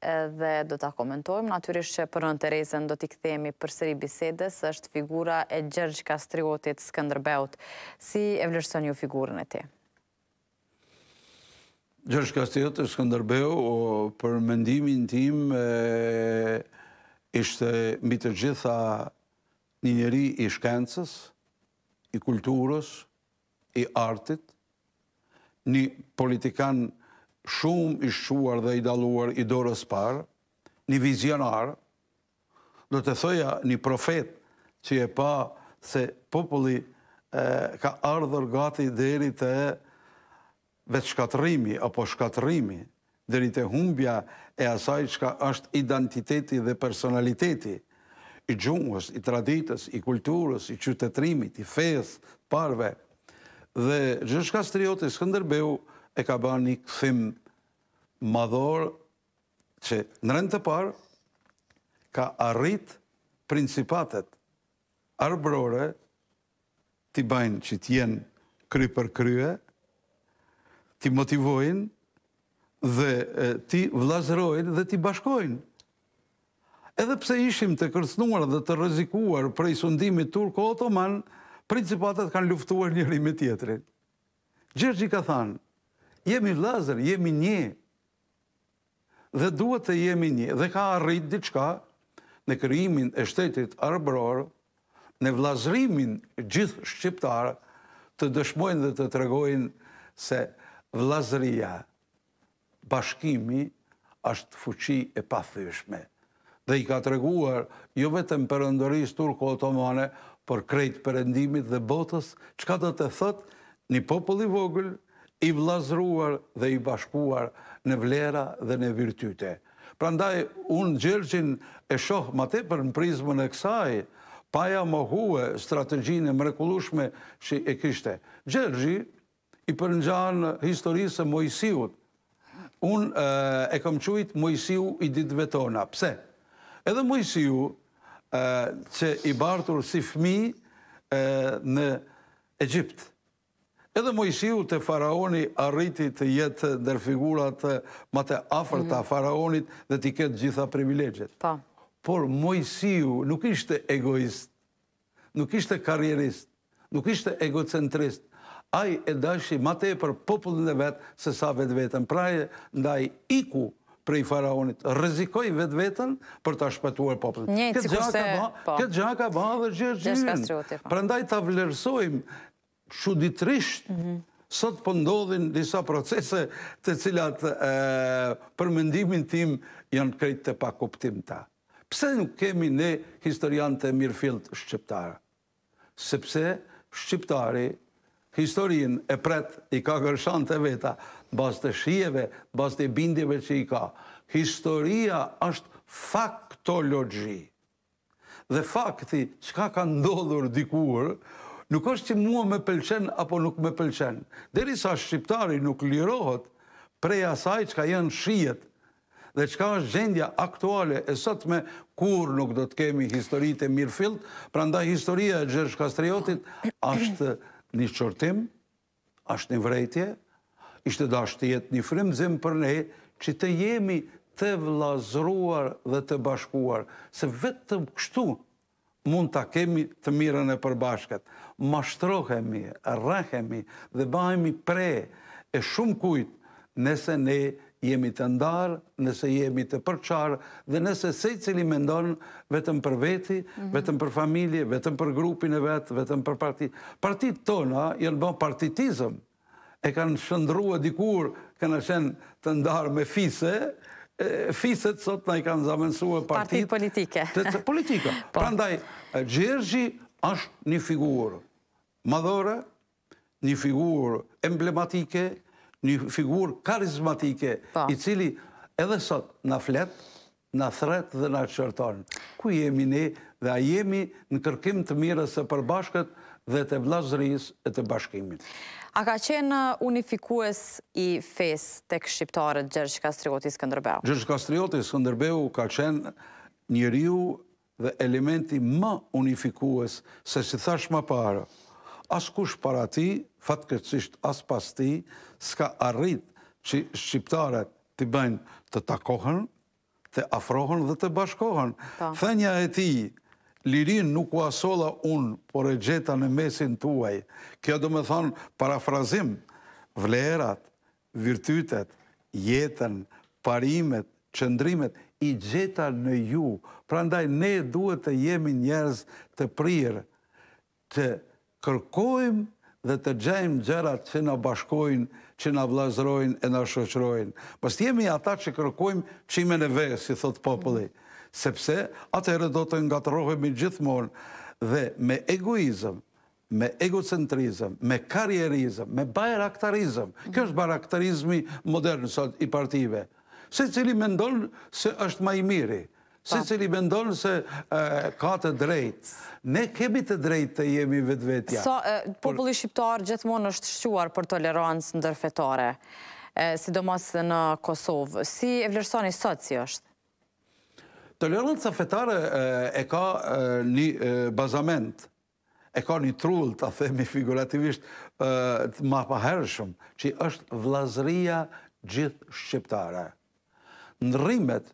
Speaker 1: dhe do të komentojmë. Natyrisht që përën të rezën do t'i këthemi për sëri bisedës, është figura e Gjergj Kastriotit Skëndrbeut. Si e vlerëson ju figurën e ti?
Speaker 2: Gjergj Kastriotit Skëndrbeut, për mendimin tim, ishte mbi të gjitha një njëri i shkencës, i kulturës, i artit, një politikanë shumë i shquar dhe i daluar i dorës parë, një vizionar, do të thëja një profet që e pa se populli ka ardhër gati dheri të vetë shkatërimi apo shkatërimi dheri të humbja e asaj që ka ashtë identiteti dhe personaliteti i gjungës, i traditës, i kulturës, i qytetrimit, i fejës, parve. Dhe Gjëshka Striotis këndërbeu e ka ba një këthim madhor që në rëndë të parë ka arrit principatet arbrore t'i bajnë që t'jen kry për krye, t'i motivojnë dhe t'i vlazrojnë dhe t'i bashkojnë. Edhe pse ishim të kërcnuar dhe të rrezikuar prej sundimit turko-otoman, principatet kanë luftuar njëri me tjetrin. Gjergji ka thanë, Jemi vlazër, jemi një. Dhe duhet të jemi një. Dhe ka arrit diçka në kryimin e shtetit arbror, në vlazrimin gjithë shqiptarë, të dëshmojnë dhe të tregojnë se vlazëria, bashkimi, është fuqi e pathyshme. Dhe i ka treguar, jo vetëm përëndërisë turko-otomane, për krejtë përëndimit dhe botës, qka të të thëtë një populli vogëllë, i vlazruar dhe i bashkuar në vlera dhe në virtyte. Pra ndaj, unë gjërgjin e shohë ma te për në prizmën e kësaj, paja më huë strategjin e mrekulushme që e kishte. Gjërgji i për në gjanë historisë e Mojësiut. Unë e kam quit Mojësiu i ditëve tona. Pse? Edhe Mojësiu që i bartur si fmi në Egjiptë, Edhe Mojshiu të faraoni arriti të jetë dër figurat eh, ma të afer të mhm. faraonit dhe t'i ketë gjitha privilegjet. Pa. Po. Por Mojshiu nuk ishte egoist, nuk ishte karjerist, nuk ishte egocentrist. Ai e dashi ma të e për popullin e vetë se sa vetë vetën. Praje ndaj iku prej faraonit, rizikoj vetë vetën për të shpëtuar popullin. Këtë gjaka po. ba dhe gjërë gjërën. Po. Pra ndaj të vlerësojmë quditrisht, sot pëndodhin po disa procese të cilat për mendimin tim janë krejt të pakuptim ta. Pse nuk kemi ne historian të mirëfilt shqiptarë? Sepse shqiptari historin e pret i ka gërshan të veta, bas të shijeve, bas të bindjeve që i ka. Historia është faktologi. Dhe fakti që ka ka ndodhur dikur, Nuk është që mua me pëlqen apo nuk me pëlqen. Deri sa shqiptari nuk lirohet prej asaj që ka janë shijet dhe që ka është gjendja aktuale e sot me kur nuk do të kemi historit e mirë fillt, pra nda historia e Gjersh Kastriotit ashtë një qërtim, ashtë një vrejtje, ishte da ashtë jetë një frimëzim për ne, që të jemi të vlazruar dhe të bashkuar, se vetëm kështu mund të kemi të mirën e përbashkët. Mashtrohemi, rrahemi dhe bajemi pre e shumë kujt nëse ne jemi të ndarë, nëse jemi të përqarë dhe nëse se cili me ndonë vetëm për veti, mhm. vetëm për familje, vetëm për grupin e vetë, vetëm për parti. Partit tona jënë bërë partitizëm, e kanë shëndrua dikur, kanë shenë të ndarë me fise, fiset sot në i kanë zamensua partit. Partit politike. Politika. [laughs] Po. Pra ndaj, Gjergji është një figurë madhore, një figurë emblematike, një figurë karizmatike, po. i cili edhe sot në fletë, në thretë dhe në qërtonë. Ku jemi ne dhe a jemi në kërkim të mirës e përbashkët dhe të vlazëris e të bashkimit.
Speaker 1: A ka qenë unifikues i fes të këshqiptarët Gjergjë Kastriotis Këndërbeu?
Speaker 2: Gjergjë Kastriotis Këndërbeu ka qenë njëriu dhe elementi më unifikues se si thash më parë. As kush para ti, fatkërcisht as pas ti, s'ka arrit që shqiptarët të bëjnë të takohen, të afrohen dhe të bashkohen. Po. Thënja e ti, lirin nuk u asola unë, por e gjeta në mesin tuaj. Kjo do me thonë parafrazim, vlerat, virtytet, jetën, parimet, qëndrimet, i gjeta në ju. Pra ndaj, ne duhet të jemi njerëz të prirë, të kërkojmë dhe të gjajmë gjerat që në bashkojnë, që në vlazrojnë e në shëqrojnë. Pas jemi ata që kërkojmë qime në vejë, si thot populli. Sepse atëherë do të ngatërohemi gjithmonë dhe me egoizëm, me egocentrizëm, me karjerizëm, me bajraktarizëm. Kjo është bajraktarizmi modernë i partive se cili me ndonë se është ma i miri. Po. se cili me ndonë se ka të drejtë. Ne kemi të drejtë të jemi vetë vetëja.
Speaker 1: Populli shqiptarë gjithmonë është shquar për tolerancë ndërfetare, sidomos në Kosovë. Si e vlerësoni sot si është?
Speaker 2: Toleranca fetare e ka një bazament, e ka një trull, të themi figurativisht, ma pahershëm, që është vlazria gjithë Shqiptare në rrimet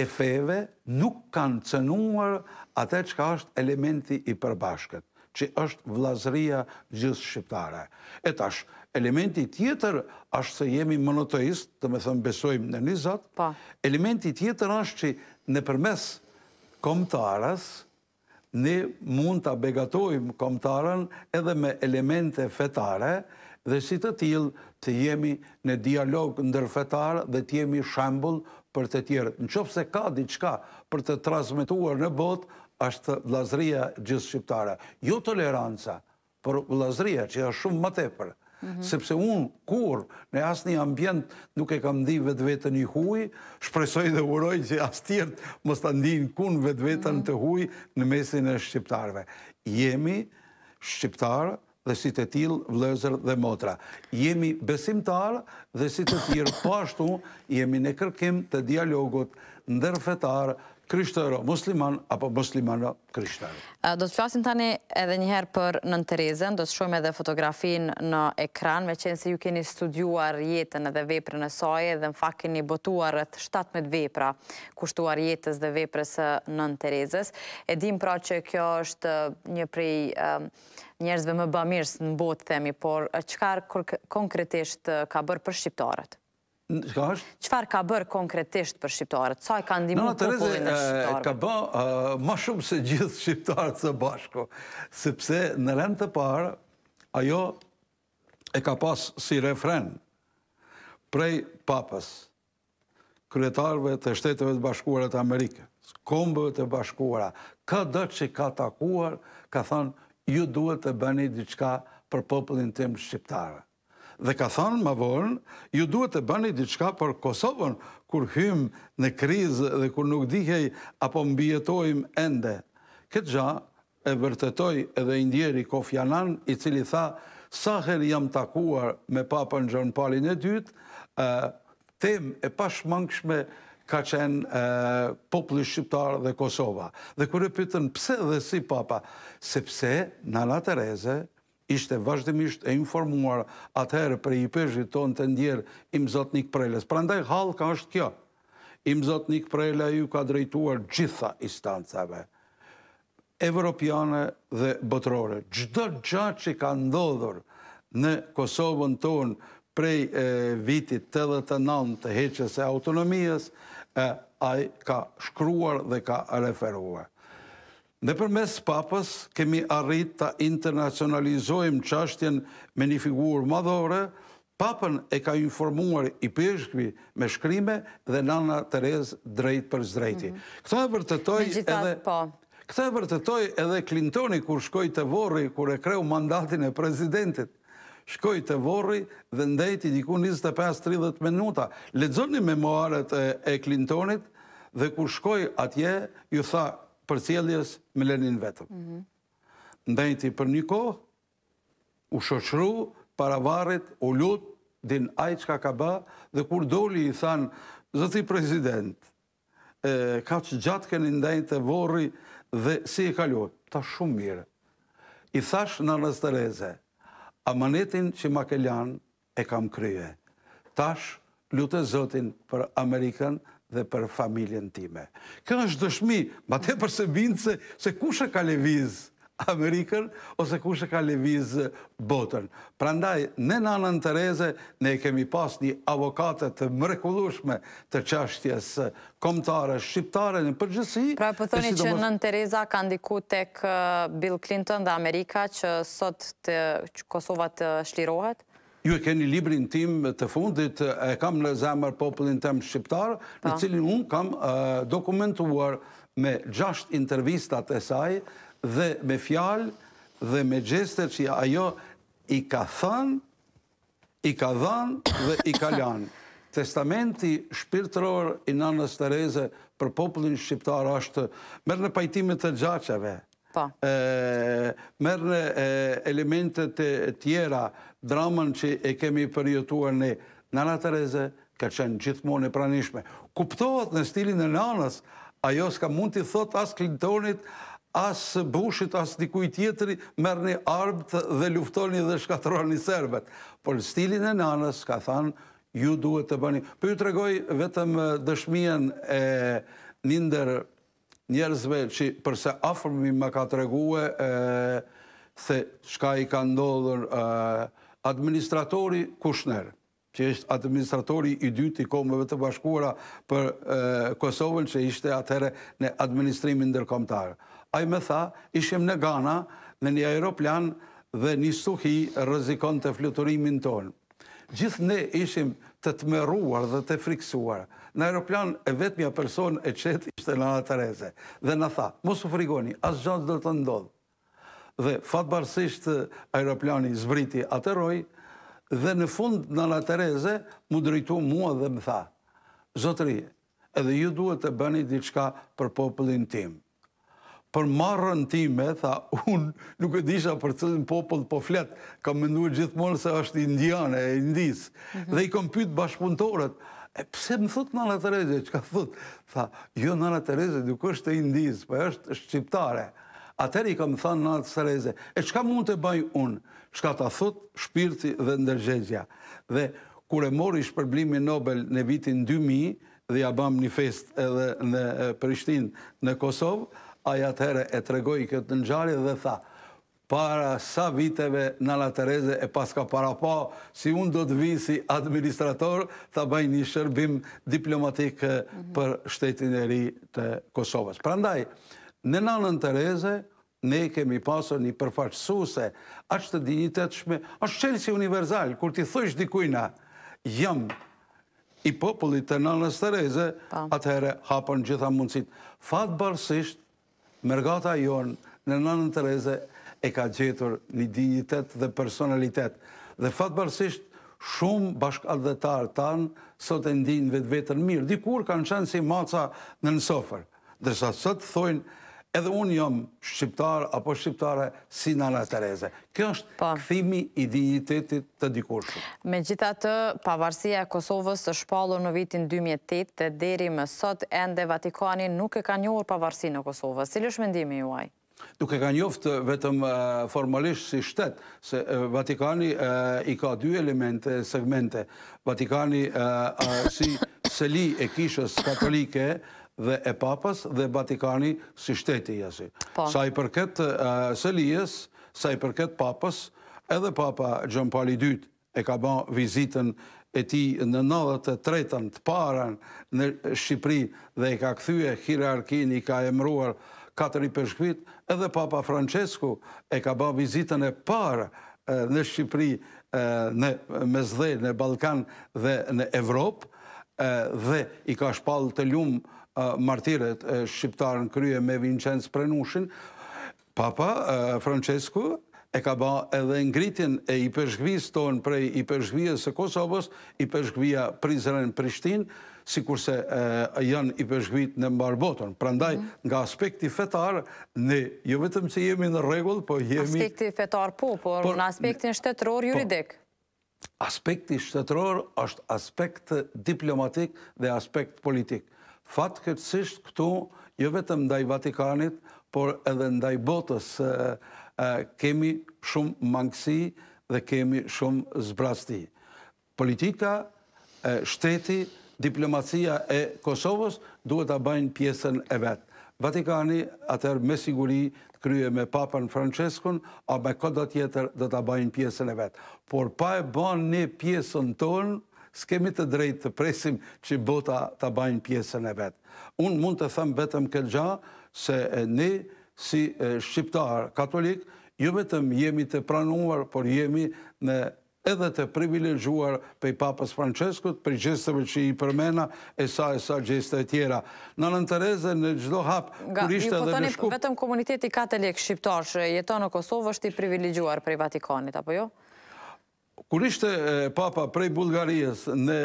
Speaker 2: e feve nuk kanë cënuar atë që ka është elementi i përbashkët, që është vlazria gjithë shqiptare. E tash, elementi tjetër është se jemi monoteist, të me thëmë besojmë në një zotë, po. elementi tjetër është që në përmes komtarës, ne mund të begatojmë komtarën edhe me elemente fetare, dhe si të tilë, të jemi në dialog ndërfetar dhe të jemi shambull për të tjerë. Në qopë se ka diqka për të transmituar në bot, ashtë vlazria gjithë shqiptare. Jo toleranca, për vlazria që është shumë më tepër. Mhm. Sepse unë, kur, në asë një ambjent nuk e kam di vetë vetën i huj, shpresoj dhe uroj që asë tjertë më së të ndinë kun vetë vetën mhm. të huj në mesin e shqiptarve. Jemi shqiptarë, dhe si të tilë vlezër dhe motra. Jemi besimtar dhe si të tjirë pashtu, po jemi në kërkim të dialogut ndërfetar krishtero musliman apo muslimano krishtero.
Speaker 1: Do të flasim tani edhe njëherë për nën Terezen, do të shumë edhe fotografin në ekran, me qenë se ju keni studuar jetën edhe veprën e soje dhe në fakt keni botuar rëtë 17 vepra kushtuar jetës dhe veprës nën Terezes. E dim pra që kjo është një prej njerëzve më bë mirës në botë, themi, por qëkar konkretisht ka bërë për Shqiptarët?
Speaker 2: Qëfar
Speaker 1: ka bërë konkretisht për Shqiptarët? Sa i ka ndimu popojnë në Shqiptarët? Ka
Speaker 2: bërë ma shumë se gjithë Shqiptarët së bashko, sepse në rend të parë, ajo e ka pasë si refren prej papës, kryetarëve të shtetëve të bashkuarët Amerike, kombëve të bashkuarët, ka dhe që ka takuar, ka thënë, ju duhet të bëni diçka për popullin tim shqiptarë. Dhe ka thonë, ma vorën, ju duhet të bëni diçka për Kosovën, kur hym në krizë dhe kur nuk dihej, apo mbjetojmë ende. Këtë gja, e vërtetoj edhe indjeri Kofjanan, i cili tha, saher jam takuar me papën Gjërnë Palin e dytë, eh, tem e pashmangshme, ka qenë populli shqiptarë dhe Kosova. Dhe kërë pëtën, pse dhe si papa? Sepse Nana Tereze ishte vazhdimisht e informuar atëherë për i përgjit tonë të ndjerë imzotnik preles. Pra ndaj, halka është kjo. Imzotnik prele ju ka drejtuar gjitha istancave evropiane dhe botrore. Gjdo gjatë që ka ndodhur në Kosovën tonë prej vitit 89 të e autonomijës, ai ka shkruar dhe ka referuar. Në përmes papës kemi arrit të internacionalizojmë qashtjen me një figurë madhore, papën e ka informuar i përshkvi me shkrime dhe nana Terez drejt për zdrejti. Mhm. Këta e vërtëtoj edhe... Po. Këta e vërtetoj edhe Clintoni kur shkoj të vorri, kur e kreu mandatin e prezidentit shkoj të vorri dhe ndajti diku 25-30 minuta. Ledzoni memoaret e Clintonit dhe kur shkoj atje, ju tha për cjeljes me Lenin vetëm. Mhm. Ndajti për një kohë, u shoqru, paravarit, u lut, din ajtë qka ka ba, dhe kur doli i thanë, zëti prezident, ka që gjatë këni ndajnë të vorri dhe si e kalot. ta shumë mire. I thash në Anastereze, amanetin që Makelian e kam krye. Tash, lutë e zotin për Amerikan dhe për familjen time. Kënë është dëshmi, ma te përse bindë se, se kushe ka levizë, Amerikën ose kush e ka leviz botën. Prandaj, në nanën të reze, ne kemi pas një avokatët të mrekullushme të qashtjes komtare shqiptare në përgjësi. Pra përthoni po që
Speaker 1: nënë Tereza ka ndiku tek uh, Bill Clinton dhe Amerika që sot të Kosova të shlirohet?
Speaker 2: Ju e keni librin tim të fundit, e kam në zemër popullin tem shqiptarë, po. në cilin unë kam uh, dokumentuar me gjasht intervistat e sajë, dhe me fjalë dhe me gjestet që ajo i ka thënë, i ka than dhe i ka lan. [laughs] Testamenti shpirtëror i nanës të për popullin shqiptar ashtë mërë në pajtimet të gjacheve, mërë në elementet e tjera, dramën që e kemi përjetuar në nana të ka qenë gjithmonë e pranishme. Kuptohet në stilin e nanës, ajo s'ka mund t'i thot asë klintonit, asë bushit, asë dikuj tjetëri, mërë një arbët dhe luftoni dhe shkatroni serbet. Por stilin e nanës, ka thanë, ju duhet të bëni. Për ju të regoj vetëm dëshmien e njëndër njerëzve, që përse afërmi më ka të reguë, se shka i ka ndodhër administratori kushnerë që është administratori i dytë i komëve të bashkuara për Kosovën, që ishte atëherë në administrimin ndërkomtarë. A i me tha, ishim në Ghana, në një aeroplan dhe një suhi rëzikon të fluturimin tonë. Gjithë ne ishim të të mëruar dhe të friksuar. Në aeroplan e vetëmja person e qëtë ishte në Tereze. Dhe në tha, mos u frigoni, asë gjatë dhe të ndodhë. Dhe fatë barësishtë aeroplani zbriti atëroj, dhe në fund në la Tereze mu drejtu mua dhe më tha, zotëri, edhe ju duhet të bëni diçka për popullin tim. Për marrën time, tha, unë nuk e disha për cilin popull po fletë, kam mëndu gjithmonë se është indiane, e indis, mhm. dhe i kam pytë bashkëpuntorët, E pëse më thutë Nana Tereze, që ka thutë? Tha, jo Nana Tereze, duk është e indizë, për po është shqiptare. Atëri i kam thënë Nana Tereze, e që ka mund të bajë unë? shka ta thot, shpirti dhe ndërgjegja. Dhe kure mori shpërblimi Nobel në vitin 2000, dhe ja bam një fest edhe në Prishtin në Kosovë, aja të herë e tregoj këtë në gjarë dhe tha, para sa viteve në La Tereze e paska para pa, si unë do të vi si administrator, ta baj një shërbim diplomatik për shtetin e ri të Kosovës. Pra ndaj, në nanën Tereze, ne kemi pasur një përfaqësuse, ashtë të dignitet shme, ashtë si universal, kur ti thësh dikujna, jam i popullit të nënës të reze, po. atëhere hapën gjitha mundësit. Fatë barësisht, mërgata jonë në nënën të reze, e ka gjetur një dignitet dhe personalitet. Dhe fatë barësisht, shumë bashkat dhe tanë, sot e ndinë vetë vetën mirë. Dikur kanë qenë si maca në nësofër. dërsa sot thojnë, edhe unë jam shqiptar apo shqiptare si nana Tereze. Kjo është po. këthimi i dignitetit të dikurshë.
Speaker 1: Me gjitha të, pavarësia e Kosovës të shpalur në vitin 2008 dhe deri më sot ende Vatikani nuk e ka njohur pavarësi në Kosovës. Cilë është mendimi juaj?
Speaker 2: Nuk e ka njoftë eh, vetëm eh, formalisht si shtetë, se eh, Vatikani i ka dy elemente, segmente. Vatikani si seli e kishës katolike, dhe e papës dhe Vatikani si shteti jasi. Po. Sa i përket se lijes, sa i përket papës, edhe papa Gjon Pali II e ka ban vizitën e ti në 93. të parën në Shqipri dhe i ka këthyje, hirarkin i ka emruar 4 përshkvit, edhe papa Francesku e ka ban vizitën e parë në Shqipri, në Mezdhej, në Balkan dhe në Evropë, dhe i ka shpal të ljumë martiret shqiptarën krye me Vincenz Prenushin, papa Francesco e ka ba edhe ngritin e i përshkvijës tonë prej i përshkvijës e Kosovës, i përshkvija Prizren Prishtin, si kurse janë i përshkvijët në mbarë botën. Prandaj, mhm. nga aspekti fetar, ne jo vetëm që jemi në regull, po jemi...
Speaker 1: Aspekti fetar po, por në aspektin shtetëror po, juridik.
Speaker 2: Aspekti shtetëror është aspekt diplomatik dhe aspekt politik fatë këtësisht këtu, jo vetëm ndaj Vatikanit, por edhe ndaj botës kemi shumë mangësi dhe kemi shumë zbrasti. Politika, shteti, diplomacia e Kosovës duhet të bajnë pjesën e vetë. Vatikani atër me siguri të krye me papën Franceskun, a bëjkot dhe tjetër dhe të bajnë pjesën e vetë. Por pa e banë një pjesën tonë, s'kemi të drejtë të presim që bota të bajnë pjesën e vetë. Unë mund të thëmë betëm këtë gja se ne si shqiptar katolik, ju jo betëm jemi të pranuar, por jemi në edhe të privilegjuar për i papës Franceskut, për gjestëve që i përmena, e sa e sa gjestëve tjera. Në në të reze, në gjdo hapë, kur ishte po edhe në shku...
Speaker 1: Vetëm komuniteti katelik shqiptar që jeton në Kosovë është i privilegjuar për Vatikanit,
Speaker 2: apo jo? Kur ishte papa prej Bulgarijës në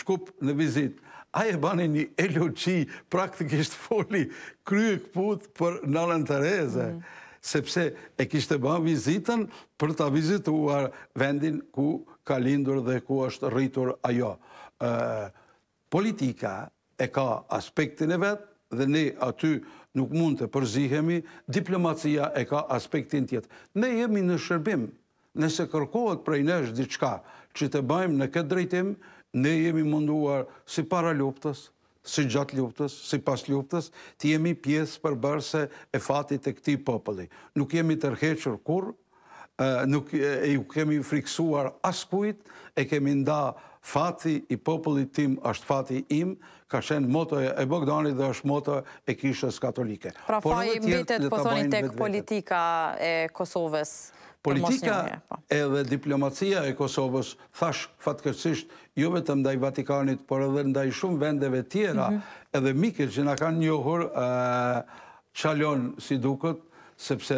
Speaker 2: shkup në vizit, a e bani një eloqi praktikisht foli kryë këput për nalën të reze, mm. sepse e kishte ban vizitën për të vizituar vendin ku ka lindur dhe ku është rritur ajo. Politika e ka aspektin e vetë dhe ne aty nuk mund të përzihemi, diplomacia e ka aspektin tjetë. Ne jemi në shërbim nëse kërkohet prej nesh diçka që të bajmë në këtë drejtim, ne jemi munduar si para luptës, si gjatë luptës, si pas luptës, të jemi pjesë për bërse e fatit e këti popëli. Nuk jemi tërheqër kur, nuk e ju kemi friksuar as kujt, e kemi nda fati i popëlit tim është fati im, ka shenë moto e Bogdani dhe është moto e kishës katolike. Pra fa i mbitet, po thoni, tek
Speaker 1: politika e Kosovës. Politika
Speaker 2: po. edhe diplomacia e Kosovës, thash fatkërësisht, jo vetëm ndaj Vatikanit, por edhe ndaj shumë vendeve tjera, mhm. edhe mikët që nga kanë njohur qalon si duket, sepse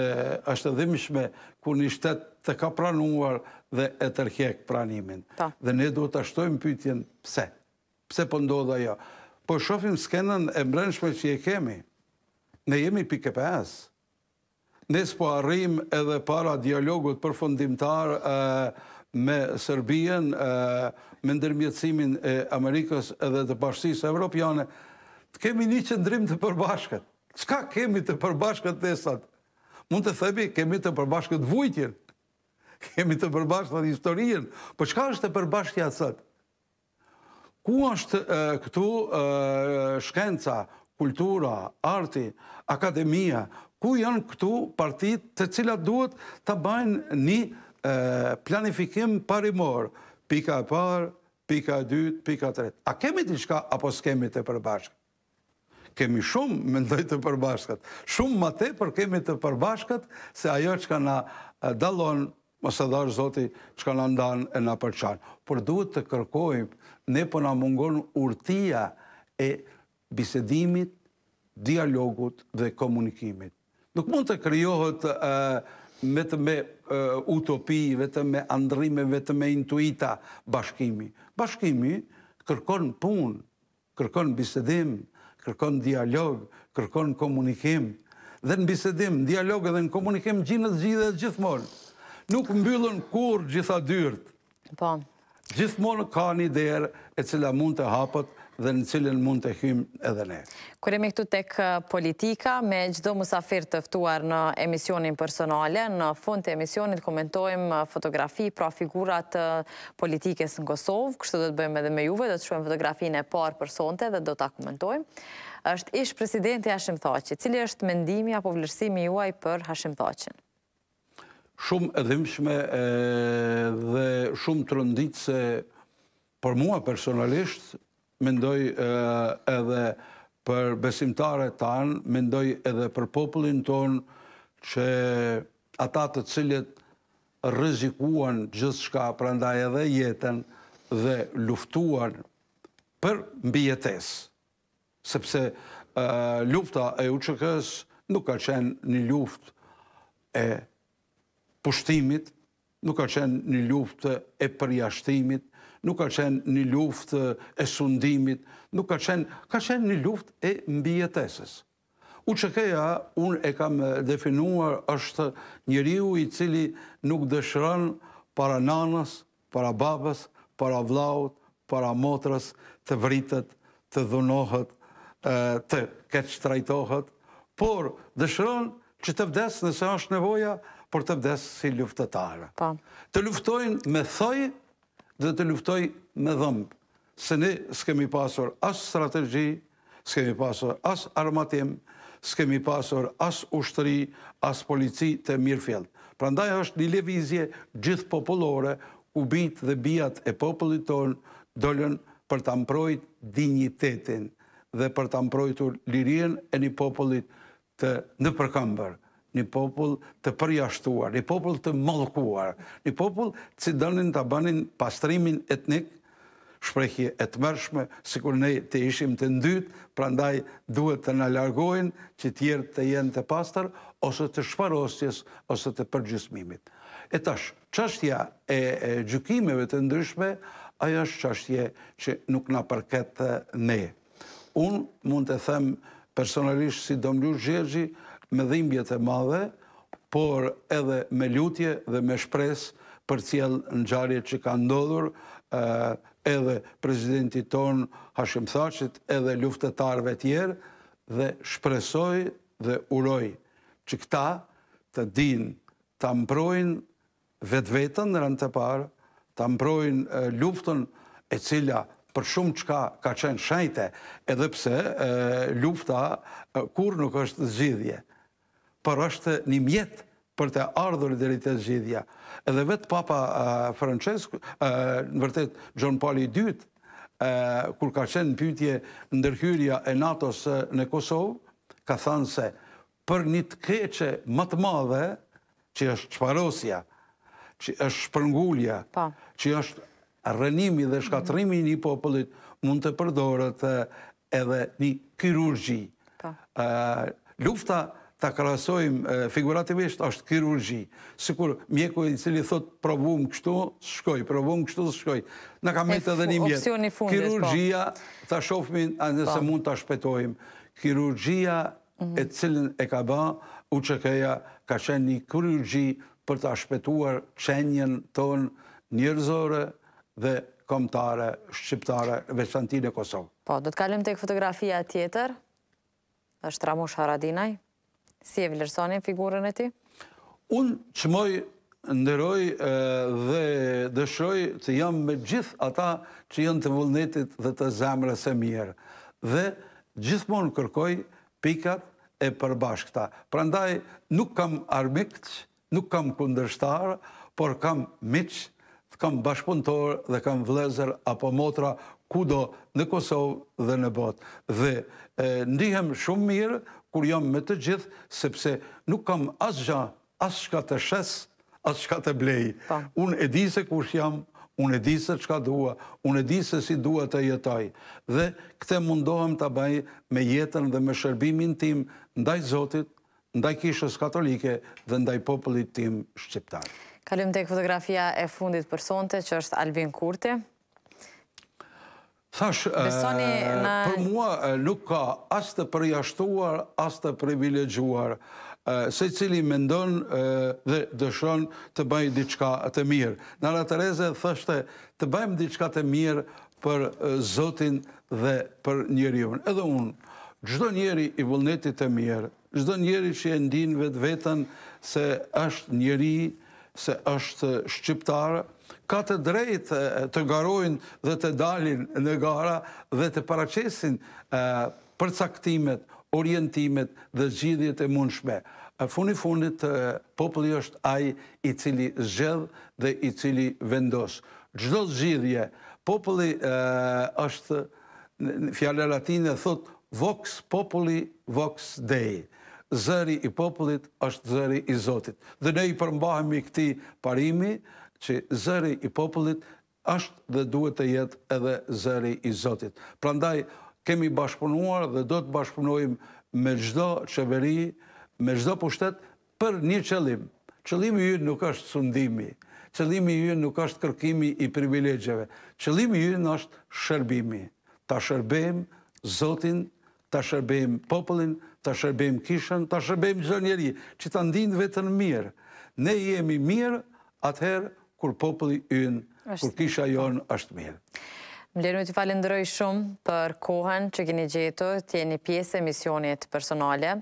Speaker 2: është dhimishme ku një shtetë të ka pranuar dhe e tërkjek pranimin. Dhe ne duhet të shtojmë pytjen pse, pse pëndodha po jo. Po shofim skenën e mbrenshme që je kemi, ne jemi pike për nësë po arrim edhe para dialogut përfundimtar me Serbien, me ndërmjëtësimin e Amerikës edhe të pashësisë evropiane, të kemi një qëndrim të përbashkët. Qka kemi të përbashkët nësat? Mund të thebi, kemi të përbashkët vujtjen, kemi të përbashkët historien, për po qka është të përbashkëtja sët? Ku është këtu shkenca, kultura, arti, akademia, ku janë këtu partit të cilat duhet të bajnë një planifikim parimor, pika e parë, pika e dytë, pika e tretë. A kemi të shka, apo s'kemi të përbashkët? Kemi shumë, [laughs] ndojtë të përbashkët. Shumë ma te, për kemi të përbashkët, se ajo që ka na dalon, mësë dharë zoti, që ka na ndanë e na përqanë. Por duhet të kërkojmë, ne për po na mungon urtia e bisedimit, dialogut dhe komunikimit. Nuk mund të kryohet vetë me utopi, vetëm me andrime, vetëm me intuita bashkimi. Bashkimi kërkon pun, kërkon bisedim, kërkon dialog, kërkon komunikim. Dhe në bisedim, në dialog edhe në komunikim gjinët gjithë dhe gjithmonë. Nuk mbyllën kur gjitha dyrt. Po. Gjithmonë ka një derë e cila mund të hapët dhe në cilën mund të hymë edhe ne.
Speaker 1: Kërëmi këtu tek uh, politika, me gjdo musafir tëftuar në emisionin personale, në fund të emisionit komentojmë uh, fotografi pra figurat uh, politikës në Kosovë, kështu do të bëjmë edhe me juve, do të shumë fotografinë e parë për sonte dhe do të komentojmë. është ishë presidenti Hashim Thaci, cili është mendimi apo vlerësimi juaj për Hashim Thacin?
Speaker 2: Shumë edhimshme dhe shumë të rëndit, se për mua personalisht, mendoj edhe për besimtare tanë, mendoj edhe për popullin tonë që ata të cilët rëzikuan gjithë shka prandaj edhe jetën dhe luftuan për mbjetes. Sepse lufta e uqëkës nuk ka qenë një luft e pushtimit, nuk ka qenë një luft e përjashtimit, nuk ka qenë një luft e sundimit, nuk ka qenë, ka qenë një luft e mbijeteses. U që keja, unë e kam definuar është njëriu i cili nuk dëshërën para nanës, para babës, para vlaut, para motrës, të vritët, të dhunohët, të keqë trajtohët, por dëshërën që të vdesë nëse është nevoja, por të vdesë si luftetare. Po. Të luftojnë me thojë dhe të luftoj me dhëmë. Se ne s'kemi pasur asë strategi, s'kemi pasur asë armatim, s'kemi pasur asë ushtëri, asë polici të mirë fjellë. Pra ndaj është një levizje gjithë popullore, u bitë dhe bijat e popullit tonë dollën për të mprojt dignitetin dhe për të mprojtur lirien e një popullit të në përkambërë një popull të përjashtuar, një popull të mëllëkuar, një popull që dënin të banin pastrimin etnik, shprejhje e të mërshme, si kur ne të ishim të ndytë, pra ndaj duhet të në largojnë që tjerë të jenë të pastar, ose të shparostjes, ose të përgjysmimit. E tash, qashtja e gjukimeve të ndryshme, ajo është qashtje që nuk nga përket të ne. Unë mund të themë personalisht si domlur Gjergji, me dhimbjet e madhe, por edhe me lutje dhe me shpresë për cilë në gjarje që ka ndodhur edhe prezidenti ton Hashim Thashit edhe luftetarve tjerë dhe shpresoj dhe uroj që këta të din të mbrojnë vetë vetën në rëndë të parë, të mbrojnë luftën e cila për shumë qka ka qenë shajte, edhe pse lufta kur nuk është zgjidhje për është një mjetë për të ardhur dhe rritet zhidhja. Edhe vetë papa Francesco, në vërtet, Gjon Pali II, kur ka qenë në pjytje ndërhyrja e Natos në Kosovë, ka thanë se për një të keqe më të madhe, që është qparosja, që është shpërngulja, po. që është rënimi dhe shkatrimi një popullit, mund të përdorët edhe një kirurgji. Po. Lufta ta krasojmë figurativisht, është kirurgji. Sikur mjeku i cili thot, provumë kështu, shkoj, provumë kështu, shkoj. Në kam mitë edhe një mjetë. Opcioni po. Kirurgjia, ta shofmin, a nëse po. mund ta shpetojmë. Kirurgjia mhm. e cilin e ka ba, u që këja ka qenë një kirurgji për ta shpetuar qenjen tonë njërzore dhe komtare, shqiptare, veçantin e Kosovë.
Speaker 1: Po, do të kalim të i fotografia tjetër, është Ramush Haradinaj. Si e vlerësoni figurën e ti?
Speaker 2: Unë që mojë ndëroj dhe dëshroj që jam me gjithë ata që janë të vullnetit dhe të zemrës e mirë. Dhe gjithmonë kërkoj pikat e përbashkëta. Pra ndaj nuk kam armikët, nuk kam kundërshtarë, por kam miqë, kam bashkëpuntorë dhe kam vlezër apo motra kudo në Kosovë dhe në botë. Dhe ndihem shumë mirë, kur jam me të gjithë, sepse nuk kam asgja, gja, shka të shes, as shka të blej. Po. Unë e di se kush jam, unë e di se qka dua, unë e di se si dua të jetaj. Dhe këte mundohem të baj me jetën dhe me shërbimin tim ndaj Zotit, ndaj kishës katolike dhe ndaj popullit tim shqiptarë.
Speaker 1: Kalim të e këtografia e fundit për sonte, që është Albin Kurte.
Speaker 2: Thash, për mua nuk ka asë të përjashtuar, asë të privilegjuar, se cili me ndonë dhe dëshonë të bëjë diçka të mirë. Nara Tereze thështë të bëjmë diçka të mirë për Zotin dhe për njeri unë. Edhe unë, gjdo njeri i vullnetit të mirë, gjdo njeri që e ndinë vetë vetën se është njeri, se është shqiptarë, ka të drejt të garojnë dhe të dalin në gara dhe të paracesin përcaktimet, orientimet dhe zgjidhjet e mundshme. Funi funit, populli është aj i cili zxedh dhe i cili vendos. Gjdo zgjidhje, populli është, fjallë latinë thot, vox populli, vox dei. Zëri i popullit është zëri i zotit. Dhe ne i përmbahemi këti parimi, që zëri i popullit është dhe duhet të jetë edhe zëri i Zotit. Prandaj, kemi bashkëpunuar dhe do të bashkëpunojmë me gjdo qeveri, me gjdo pushtet për një qëlim. Qëlimi ju nuk është sundimi, qëlimi ju nuk është kërkimi i privilegjeve, qëlimi ju në është shërbimi. Ta shërbim Zotin, ta shërbim popullin, ta shërbim kishën, ta shërbim gjë njeri, që ta ndinë vetën mirë. Ne jemi mirë, atëherë kur populli yn, kur kisha po. jon është mirë.
Speaker 1: Më të falendroj shumë për kohën që keni gjetu, të jeni pjesë e misionit personale.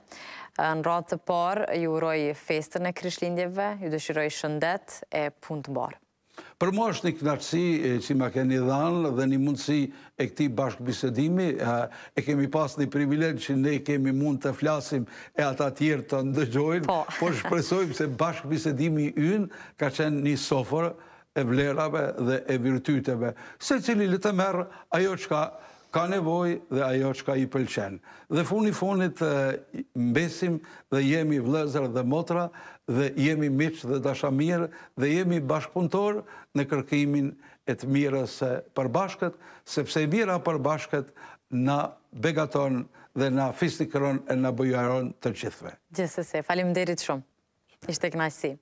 Speaker 1: Në ratë të parë, ju uroj festën e kryshlindjeve, ju dëshiroj shëndet e punë
Speaker 2: të barë. Për mua është një knaqësi që ma keni dhanë dhe një mundësi e këti bashkë bisedimi. E kemi pas një privilegjë që ne kemi mund të flasim e ata tjerë të ndëgjojnë, po, po shpresojmë se bashkë bisedimi ynë ka qenë një soforë e vlerave dhe e virtyteve. Se cili lë të merë ajo që ka ka nevoj dhe ajo që ka i pëlqen. Dhe funi funit mbesim dhe jemi vlëzër dhe motra dhe jemi miqë dhe dasha mirë dhe jemi bashkëpuntor në kërkimin e të mirës përbashkët, sepse mira përbashkët në begaton dhe në fistikron e në bëjaron të gjithve.
Speaker 1: Gjithëse, falim derit shumë, ishte knajsi.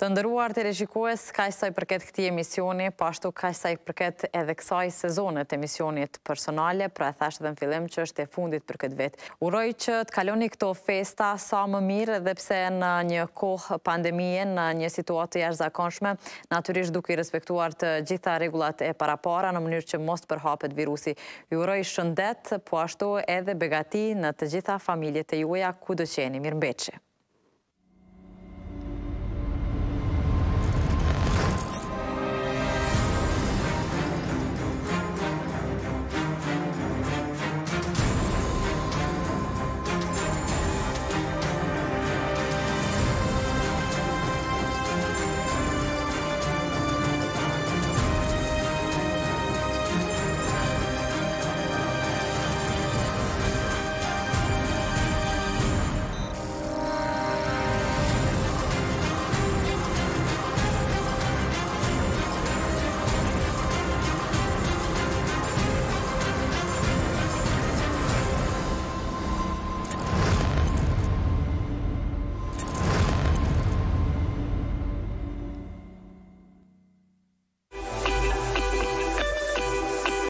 Speaker 1: Të ndëruar të regjikues, ka i saj përket këti emisioni, pashtu po ka i saj përket edhe kësaj sezonet emisionit personale, pra e thashtë dhe në fillim që është e fundit për këtë vetë. Uroj që të kaloni këto festa sa më mirë, dhe pse në një kohë pandemije, në një situatë jashtë zakonshme, naturisht duke i respektuar të gjitha regulat e para para, në mënyrë që most përhapet virusi. Ju uroj shëndet, po ashtu edhe begati në të gjitha familje të juja, ku do qeni, mirë mbeqe.